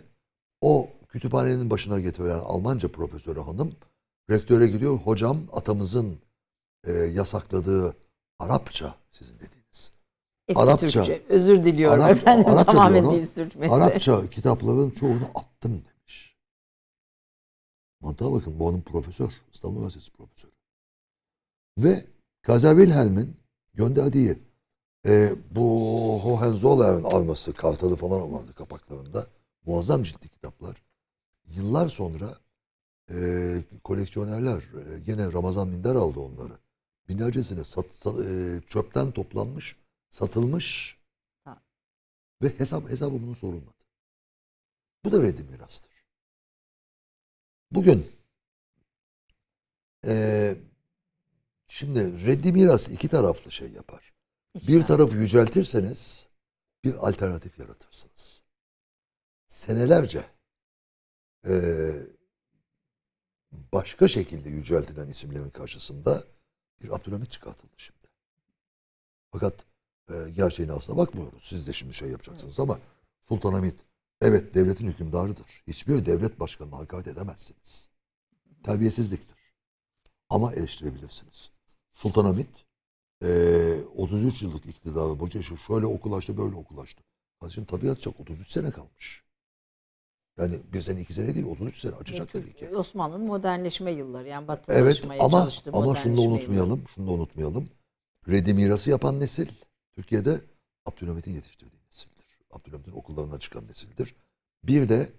o kütüphanenin başına getirilen Almanca profesörü hanım rektöre gidiyor. Hocam atamızın e, yasakladığı Arapça sizin dediğiniz. Eski Arapça, Türkçe. Özür diliyorum Arap, efendim. Arapça tamamen dil sürçmesi. Arapça kitapların çoğunu attım demiş. Mantığa bakın bu onun profesör. İstanbul Üniversitesi profesörü. Ve Kaza Wilhelm'in gönderdiği e, bu Hohenzoller'in alması, Kartalı falan vardı kapaklarında. Muazzam ciddi kitaplar. Yıllar sonra e, koleksiyonerler e, gene Ramazan Minder aldı onları. Binlercesine sat, sat, e, çöpten toplanmış, satılmış ha. ve hesap hesabı bunun sorulmadı. Bu da reddi mirastır. Bugün e, şimdi reddi miras iki taraflı şey yapar. Bir tarafı yüceltirseniz bir alternatif yaratırsınız. Senelerce e, başka şekilde yüceltilen isimlerin karşısında bir Abdülhamit çıkartıldı şimdi. Fakat e, gerçeğine aslına bakmıyoruz. Siz de şimdi şey yapacaksınız ama Sultanahmet evet devletin hükümdarıdır. Hiçbir devlet başkanına hakaret edemezsiniz. Terbiyesizliktir. Ama eleştirebilirsiniz. Sultanahmet e, 33 yıllık iktidarı boca şöyle okulaştı böyle okulaştı. Kardeşim tabii açacak 33 sene kalmış. Yani bir sene iki sene değil 33 sene açacak evet, tabii ki. E, Osmanlı'nın modernleşme yılları yani batılaşmaya evet, ama, çalıştı. Ama şunu da unutmayalım. Yılları. Şunu da unutmayalım. Redi mirası yapan nesil Türkiye'de Abdülhamit'in yetiştirdiği nesildir. Abdülhamit'in okullarından çıkan nesildir. Bir de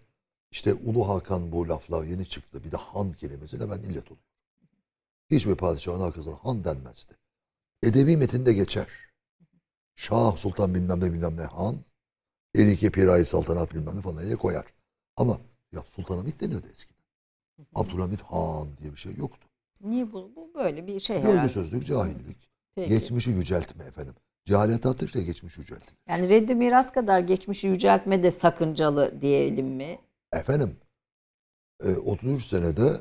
işte Ulu Hakan bu laflar yeni çıktı. Bir de han kelimesine ben illet oluyorum. Hiçbir padişahın arkasına han denmezdi edebi metinde geçer. Şah, sultan bilmem ne bilmem ne han, Elike Pirayi Saltanat bilmem ne falan diye koyar. Ama ya Sultanahmet denirdi eskiden. Abdülhamit Han diye bir şey yoktu. Niye bu? Bu böyle bir şey Böyle sözlük, cahillik. Peki. Geçmişi yüceltme efendim. Cehalet attıkça geçmiş yüceltilir. Yani reddi miras kadar geçmişi yüceltme de sakıncalı diyelim mi? Efendim, e, 33 senede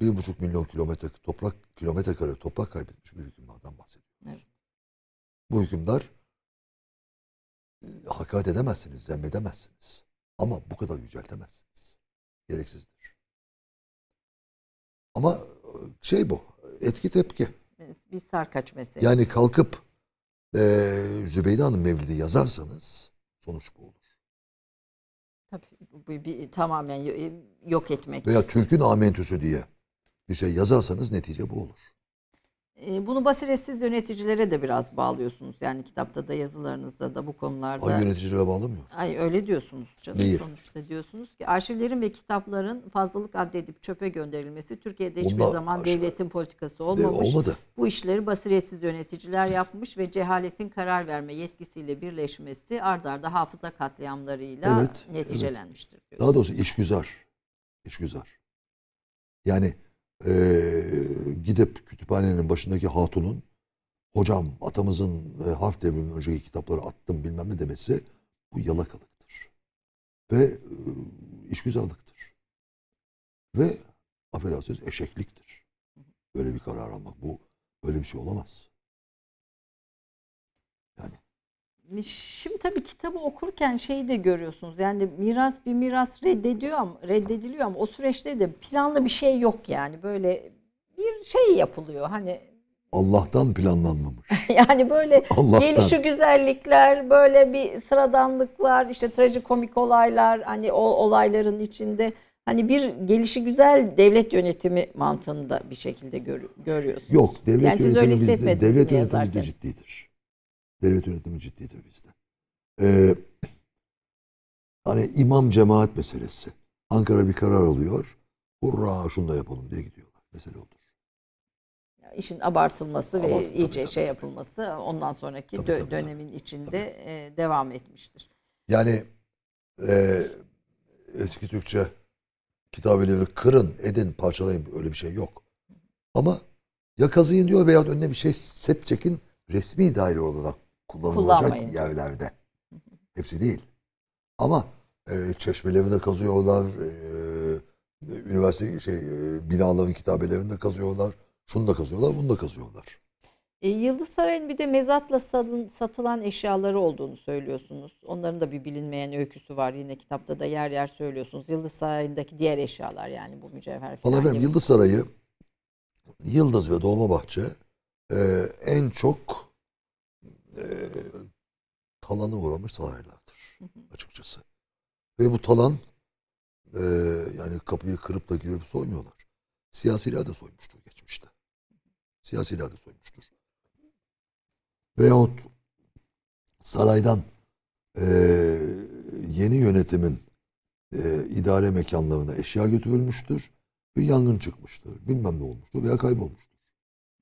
1,5 milyon kilometre toprak kilometre kare toprak kaybetmiş bir hükümlerden bahsediyor. Bu hükümdar e, hakaret edemezsiniz, zemmedemezsiniz. Ama bu kadar yüceltemezsiniz. Gereksizdir. Ama e, şey bu, etki tepki. Bir sarkaç meselesi. Yani kalkıp e, Zübeyde Hanım Mevlid'i yazarsanız sonuç bu olur. Tabii bu bir, tamamen yok etmek. Veya Türk'ün amentüsü diye bir şey yazarsanız netice bu olur. Ee, bunu basiretsiz yöneticilere de biraz bağlıyorsunuz. Yani kitapta da yazılarınızda da bu konularda. Ay yöneticilere bağlı mı? Ay öyle diyorsunuz canım Değil. sonuçta diyorsunuz ki arşivlerin ve kitapların fazlalık addedip çöpe gönderilmesi Türkiye'de hiçbir Ondan zaman aşağı... devletin politikası olmamış. De, olmadı. Bu işleri basiretsiz yöneticiler yapmış ve cehaletin karar verme yetkisiyle birleşmesi ardarda arda hafıza katliamlarıyla evet, neticelenmiştir. Evet. Diyorsunuz. Daha doğrusu işgüzar. İşgüzar. Yani e, gidip kütüphanenin başındaki hatunun hocam atamızın e, harf devrinin önceki kitapları attım bilmem ne demesi bu yalakalıktır. Ve e, işgüzarlıktır. Ve affedersiniz eşekliktir. Böyle bir karar almak bu böyle bir şey olamaz. Yani Şimdi tabii kitabı okurken şeyi de görüyorsunuz. Yani miras bir miras reddediyor ama reddediliyor ama o süreçte de planlı bir şey yok yani. Böyle bir şey yapılıyor. Hani Allah'tan planlanmamış. yani böyle Allah'tan. gelişi güzellikler, böyle bir sıradanlıklar, işte trajikomik olaylar, hani o olayların içinde hani bir gelişi güzel devlet yönetimi mantığında bir şekilde gör, görüyorsunuz. Yok, devlet yani yönetimi siz öyle bizde, devlet yönetimi bizde ciddidir. Devlet yönetimi ciddi bizde. Ee, hani imam cemaat meselesi. Ankara bir karar alıyor. Hurra şunu da yapalım diye gidiyorlar. Mesele olur. Ya işin abartılması Abartı, ve tabii, iyice tabii, şey tabii. yapılması ondan sonraki tabii, dö- tabii, dönemin tabii. içinde tabii. E, devam etmiştir. Yani e, eski Türkçe kitabeleri kırın, edin, parçalayın öyle bir şey yok. Ama ya kazıyın diyor veya önüne bir şey set çekin resmi daire olarak kullanılacak yerlerde. Hepsi değil. Ama e, çeşmeleri de kazıyorlar. E, üniversite şey e, binaların kitabelerini de kazıyorlar. Şunu da kazıyorlar, bunu da kazıyorlar. E, Yıldız Saray'ın bir de mezatla salın, satılan eşyaları olduğunu söylüyorsunuz. Onların da bir bilinmeyen öyküsü var. Yine kitapta da yer yer söylüyorsunuz. Yıldız Sarayı'ndaki diğer eşyalar yani bu mücevher falan. Valla benim Yıldız Sarayı, Yıldız ve Dolmabahçe e, en çok ee, talanı uğramış saraylardır açıkçası. Ve bu talan e, yani kapıyı kırıp da girip soymuyorlar. Siyasiler de soymuştur geçmişte. Siyasiler de soymuştur. Veyahut saraydan e, yeni yönetimin e, idare mekanlarına eşya götürülmüştür. Bir yangın çıkmıştır. Bilmem ne olmuştur veya kaybolmuştur.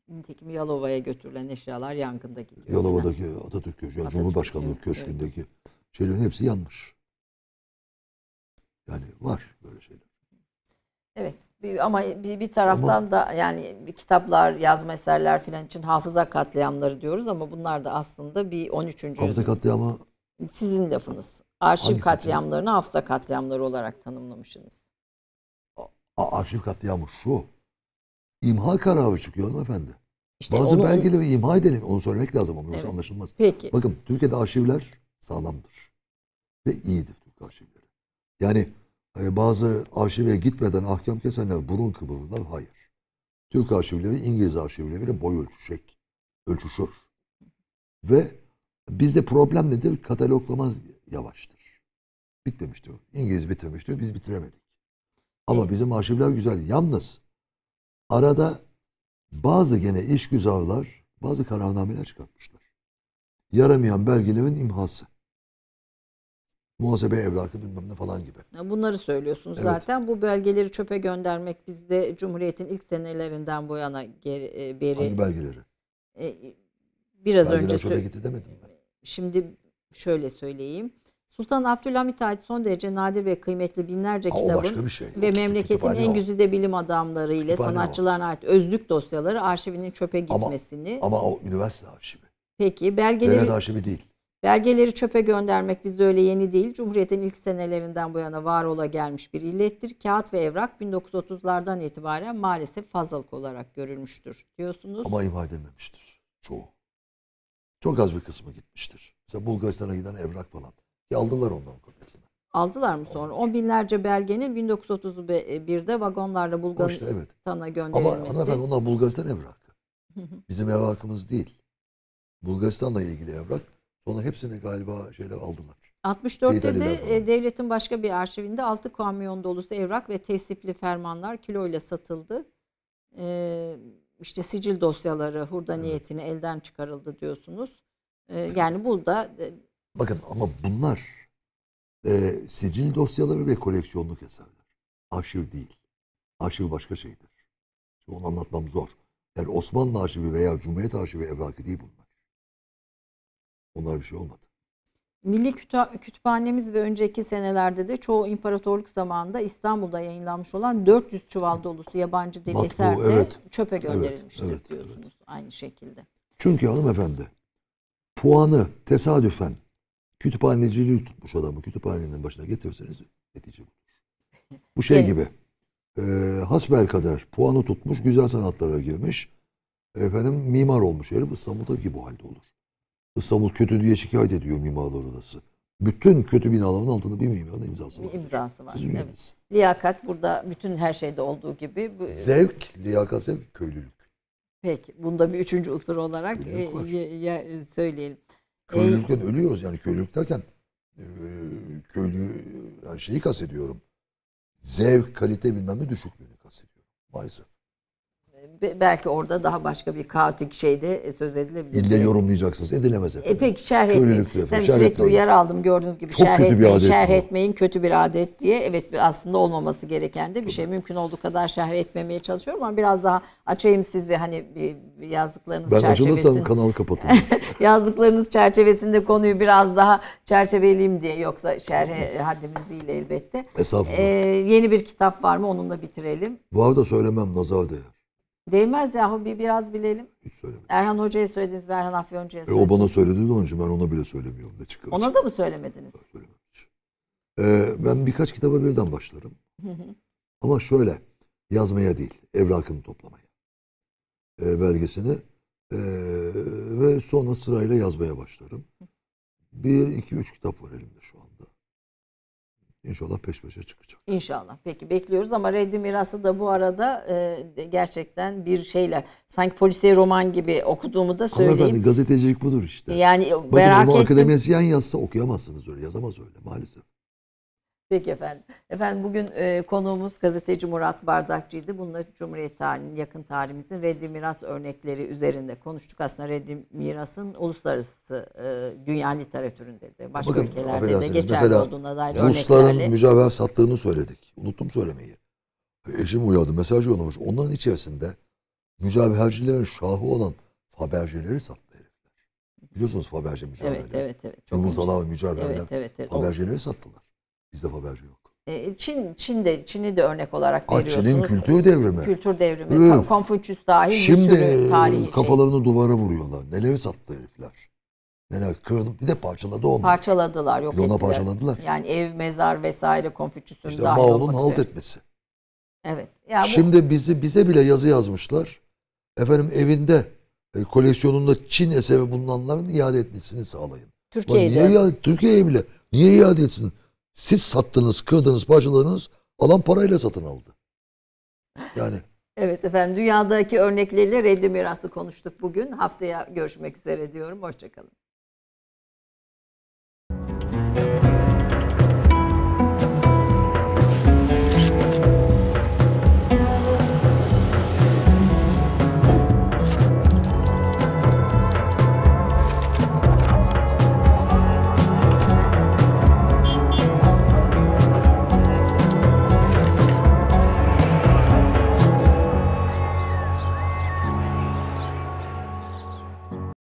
Nitekim Yalova'ya götürülen eşyalar yangında gidiyor. Yalova'daki Atatürk Köşkü, yani Atatürk Cumhurbaşkanlığı Köşkü'ndeki evet. şeylerin hepsi yanmış. Yani var böyle şeyler. Evet ama bir, bir taraftan ama, da yani kitaplar, yazma eserler filan için hafıza katliamları diyoruz ama bunlar da aslında bir 13. Hafıza yüzyıl. katliamı sizin lafınız. Arşiv katliamlarını için? hafıza katliamları olarak tanımlamışsınız. A, arşiv katliamı şu. İmha kararı çıkıyor hanımefendi. İşte Bazı onu, belgeleri onu... imha edelim. Onu söylemek lazım ama evet. anlaşılmaz. Peki. Bakın Türkiye'de arşivler sağlamdır. Ve iyidir Türk arşivleri. Yani e, bazı arşive gitmeden ahkam kesenler burun kıvırırlar. Hayır. Türk arşivleri İngiliz arşivleriyle boy ölçüşecek. Ölçüşür. Ve bizde problem nedir? Kataloglama yavaştır. Bitmemiştir. İngiliz bitirmiştir. Biz bitiremedik. Ama bizim arşivler güzel. Yalnız Arada bazı gene işgüzarlar bazı kararnameler çıkartmışlar. Yaramayan belgelerin imhası. Muhasebe evrakı bilmem ne falan gibi. Bunları söylüyorsunuz evet. zaten. Bu belgeleri çöpe göndermek bizde Cumhuriyet'in ilk senelerinden bu yana geri, e, beri. Hangi belgeleri? E, biraz Belgeler önce. Belgeler çöpe gitti demedim ben. Şimdi şöyle söyleyeyim. Sultan Abdülhamit ait son derece nadir ve kıymetli binlerce Aa, kitabın şey. ve o, memleketin en güzide bilim adamları ile sanatçılarına ait özlük dosyaları arşivinin çöpe gitmesini. Ama, ama o üniversite arşivi. Peki belgeleri... Devlet arşivi değil. Belgeleri çöpe göndermek bizde öyle yeni değil. Cumhuriyet'in ilk senelerinden bu yana var ola gelmiş bir illettir. Kağıt ve evrak 1930'lardan itibaren maalesef fazlalık olarak görülmüştür diyorsunuz. Ama imha edilmemiştir çoğu. Çok az bir kısmı gitmiştir. Mesela Bulgaristan'a giden evrak falan. E aldılar ondan kopyasını. Aldılar mı sonra? On binlerce belgenin 1931'de e, vagonlarla Bulgaristan'a işte, evet. gönderilmesi. Ama hanımefendi onlar Bulgaristan evrakı. Bizim evrakımız değil. Bulgaristan'la ilgili evrak. Sonra hepsini galiba şeyler aldılar. 64'te de e, devletin başka bir arşivinde 6 kamyon dolusu evrak ve tesipli fermanlar kiloyla satıldı. Ee, işte sicil dosyaları hurda evet. niyetine elden çıkarıldı diyorsunuz. Ee, yani bu da e, Bakın ama bunlar e, sicil dosyaları ve koleksiyonluk eserler. Arşiv değil. Arşiv başka şeydir. Şimdi onu anlatmam zor. Yani Osmanlı arşivi veya Cumhuriyet arşivi evrakı değil bunlar. Onlar bir şey olmadı. Milli Kütüphanemiz ve önceki senelerde de çoğu imparatorluk zamanında İstanbul'da yayınlanmış olan 400 çuval dolusu yabancı dil eser de evet. çöpe gönderilmiştir evet, evet, diyorsunuz evet. aynı şekilde. Çünkü hanımefendi puanı tesadüfen kütüphaneciliği tutmuş adamı kütüphanenin başına getirseniz netice bu. Bu şey evet. gibi. E, hasbel kadar puanı tutmuş, güzel sanatlara girmiş. Efendim mimar olmuş herif İstanbul'da tabii ki bu halde olur. İstanbul kötü diye şikayet ediyor mimarlar odası. Bütün kötü binaların altında bir mimarın imzası var. İmzası var. Sizin evet. Liyakat burada bütün her şeyde olduğu gibi. Bu... Zevk, liyakat, zevk, köylülük. Peki bunda bir üçüncü unsur olarak e, e, söyleyelim. Köylülükten ee, ölüyoruz yani köylülük derken e, köylü yani şeyi kastediyorum. Zevk, kalite bilmem ne düşüklüğünü kastediyorum maalesef belki orada daha başka bir kaotik şeyde e, söz edilebilir. İlle yorumlayacaksınız. Edilemez e, efendim. E peki şerh etmeyin. Ben şerh etmeyin. uyarı aldım gördüğünüz gibi. Çok şerh kötü bir adet şerh etmeyin kötü bir adet diye. Evet aslında olmaması gereken de bir şey. Mümkün olduğu kadar şerh etmemeye çalışıyorum ama biraz daha açayım sizi hani yazdıklarınız ben çerçevesinde. Ben kanalı kapatırım. yazdıklarınız çerçevesinde konuyu biraz daha çerçeveleyeyim diye. Yoksa şerhe haddimiz değil elbette. Estağfurullah. Ee, yeni bir kitap var mı? Onunla bitirelim. Bu arada söylemem nazar değer. Değmez yahu bir biraz bilelim. Hiç söylemedim. Erhan Hoca'ya söylediniz, Erhan Afyonca'ya E, o bana söyledi de onun için ben ona bile söylemiyorum ne çıkar? Ona da mı söylemediniz? Söylemedim hiç. Ee, ben birkaç kitaba birden başlarım. Ama şöyle yazmaya değil, evrakını toplamaya. Ee, belgesini ee, ve sonra sırayla yazmaya başlarım. Bir, iki, üç kitap var elimde şu an. İnşallah peş peşe çıkacak. İnşallah. Peki bekliyoruz ama reddi mirası da bu arada e, gerçekten bir şeyle sanki polisiye roman gibi okuduğumu da söyleyeyim. Hanımefendi gazetecilik budur işte. Yani Bakın merak onu ettim. akademiyen yazsa okuyamazsınız öyle yazamaz öyle maalesef. Peki efendim. Efendim bugün e, konuğumuz gazeteci Murat Bardakçı'ydı. Bununla Cumhuriyet tarihinin yakın tarihimizin reddi miras örnekleri üzerinde konuştuk. Aslında reddi mirasın uluslararası e, dünya literatüründe de başka Bakın, ülkelerde de geçerli mesela, olduğuna dair Rusların mücevher sattığını söyledik. Unuttum söylemeyi. eşim uyardı. Mesaj yollamış. Onların içerisinde mücevhercilerin şahı olan Faberge'leri sattı herifler. Biliyorsunuz Faberge mücevherleri. Evet, evet, evet. Çok Yumurtalar, mücevherler evet, evet, evet, Faberge'leri sattılar. Bizde Faberge yok. E, Çin Çin'de Çin'i de örnek olarak veriyorsunuz. Çin'in kültür devrimi. Kültür devrimi. Evet. Konfüçyüs dahil Şimdi bir sürü şey. kafalarını şey. duvara vuruyorlar. Neleri sattı herifler. Yani kırılıp bir de parçaladı onu. Parçaladılar, yok Lona parçaladılar. Yani ev, mezar vesaire Konfüçyüs'ün İşte dahil Mao'nun halt etmesi. Evet. Yani bu... Şimdi bizi bize bile yazı yazmışlar. Efendim evinde e, koleksiyonunda Çin eseri bulunanların iade etmesini sağlayın. Türkiye'de. niye iade, Türkiye'ye bile niye iade etsin? Siz sattınız, kırdınız, parçaladınız. Alan parayla satın aldı. Yani. evet efendim dünyadaki örnekleriyle reddi mirası konuştuk bugün. Haftaya görüşmek üzere diyorum. Hoşçakalın.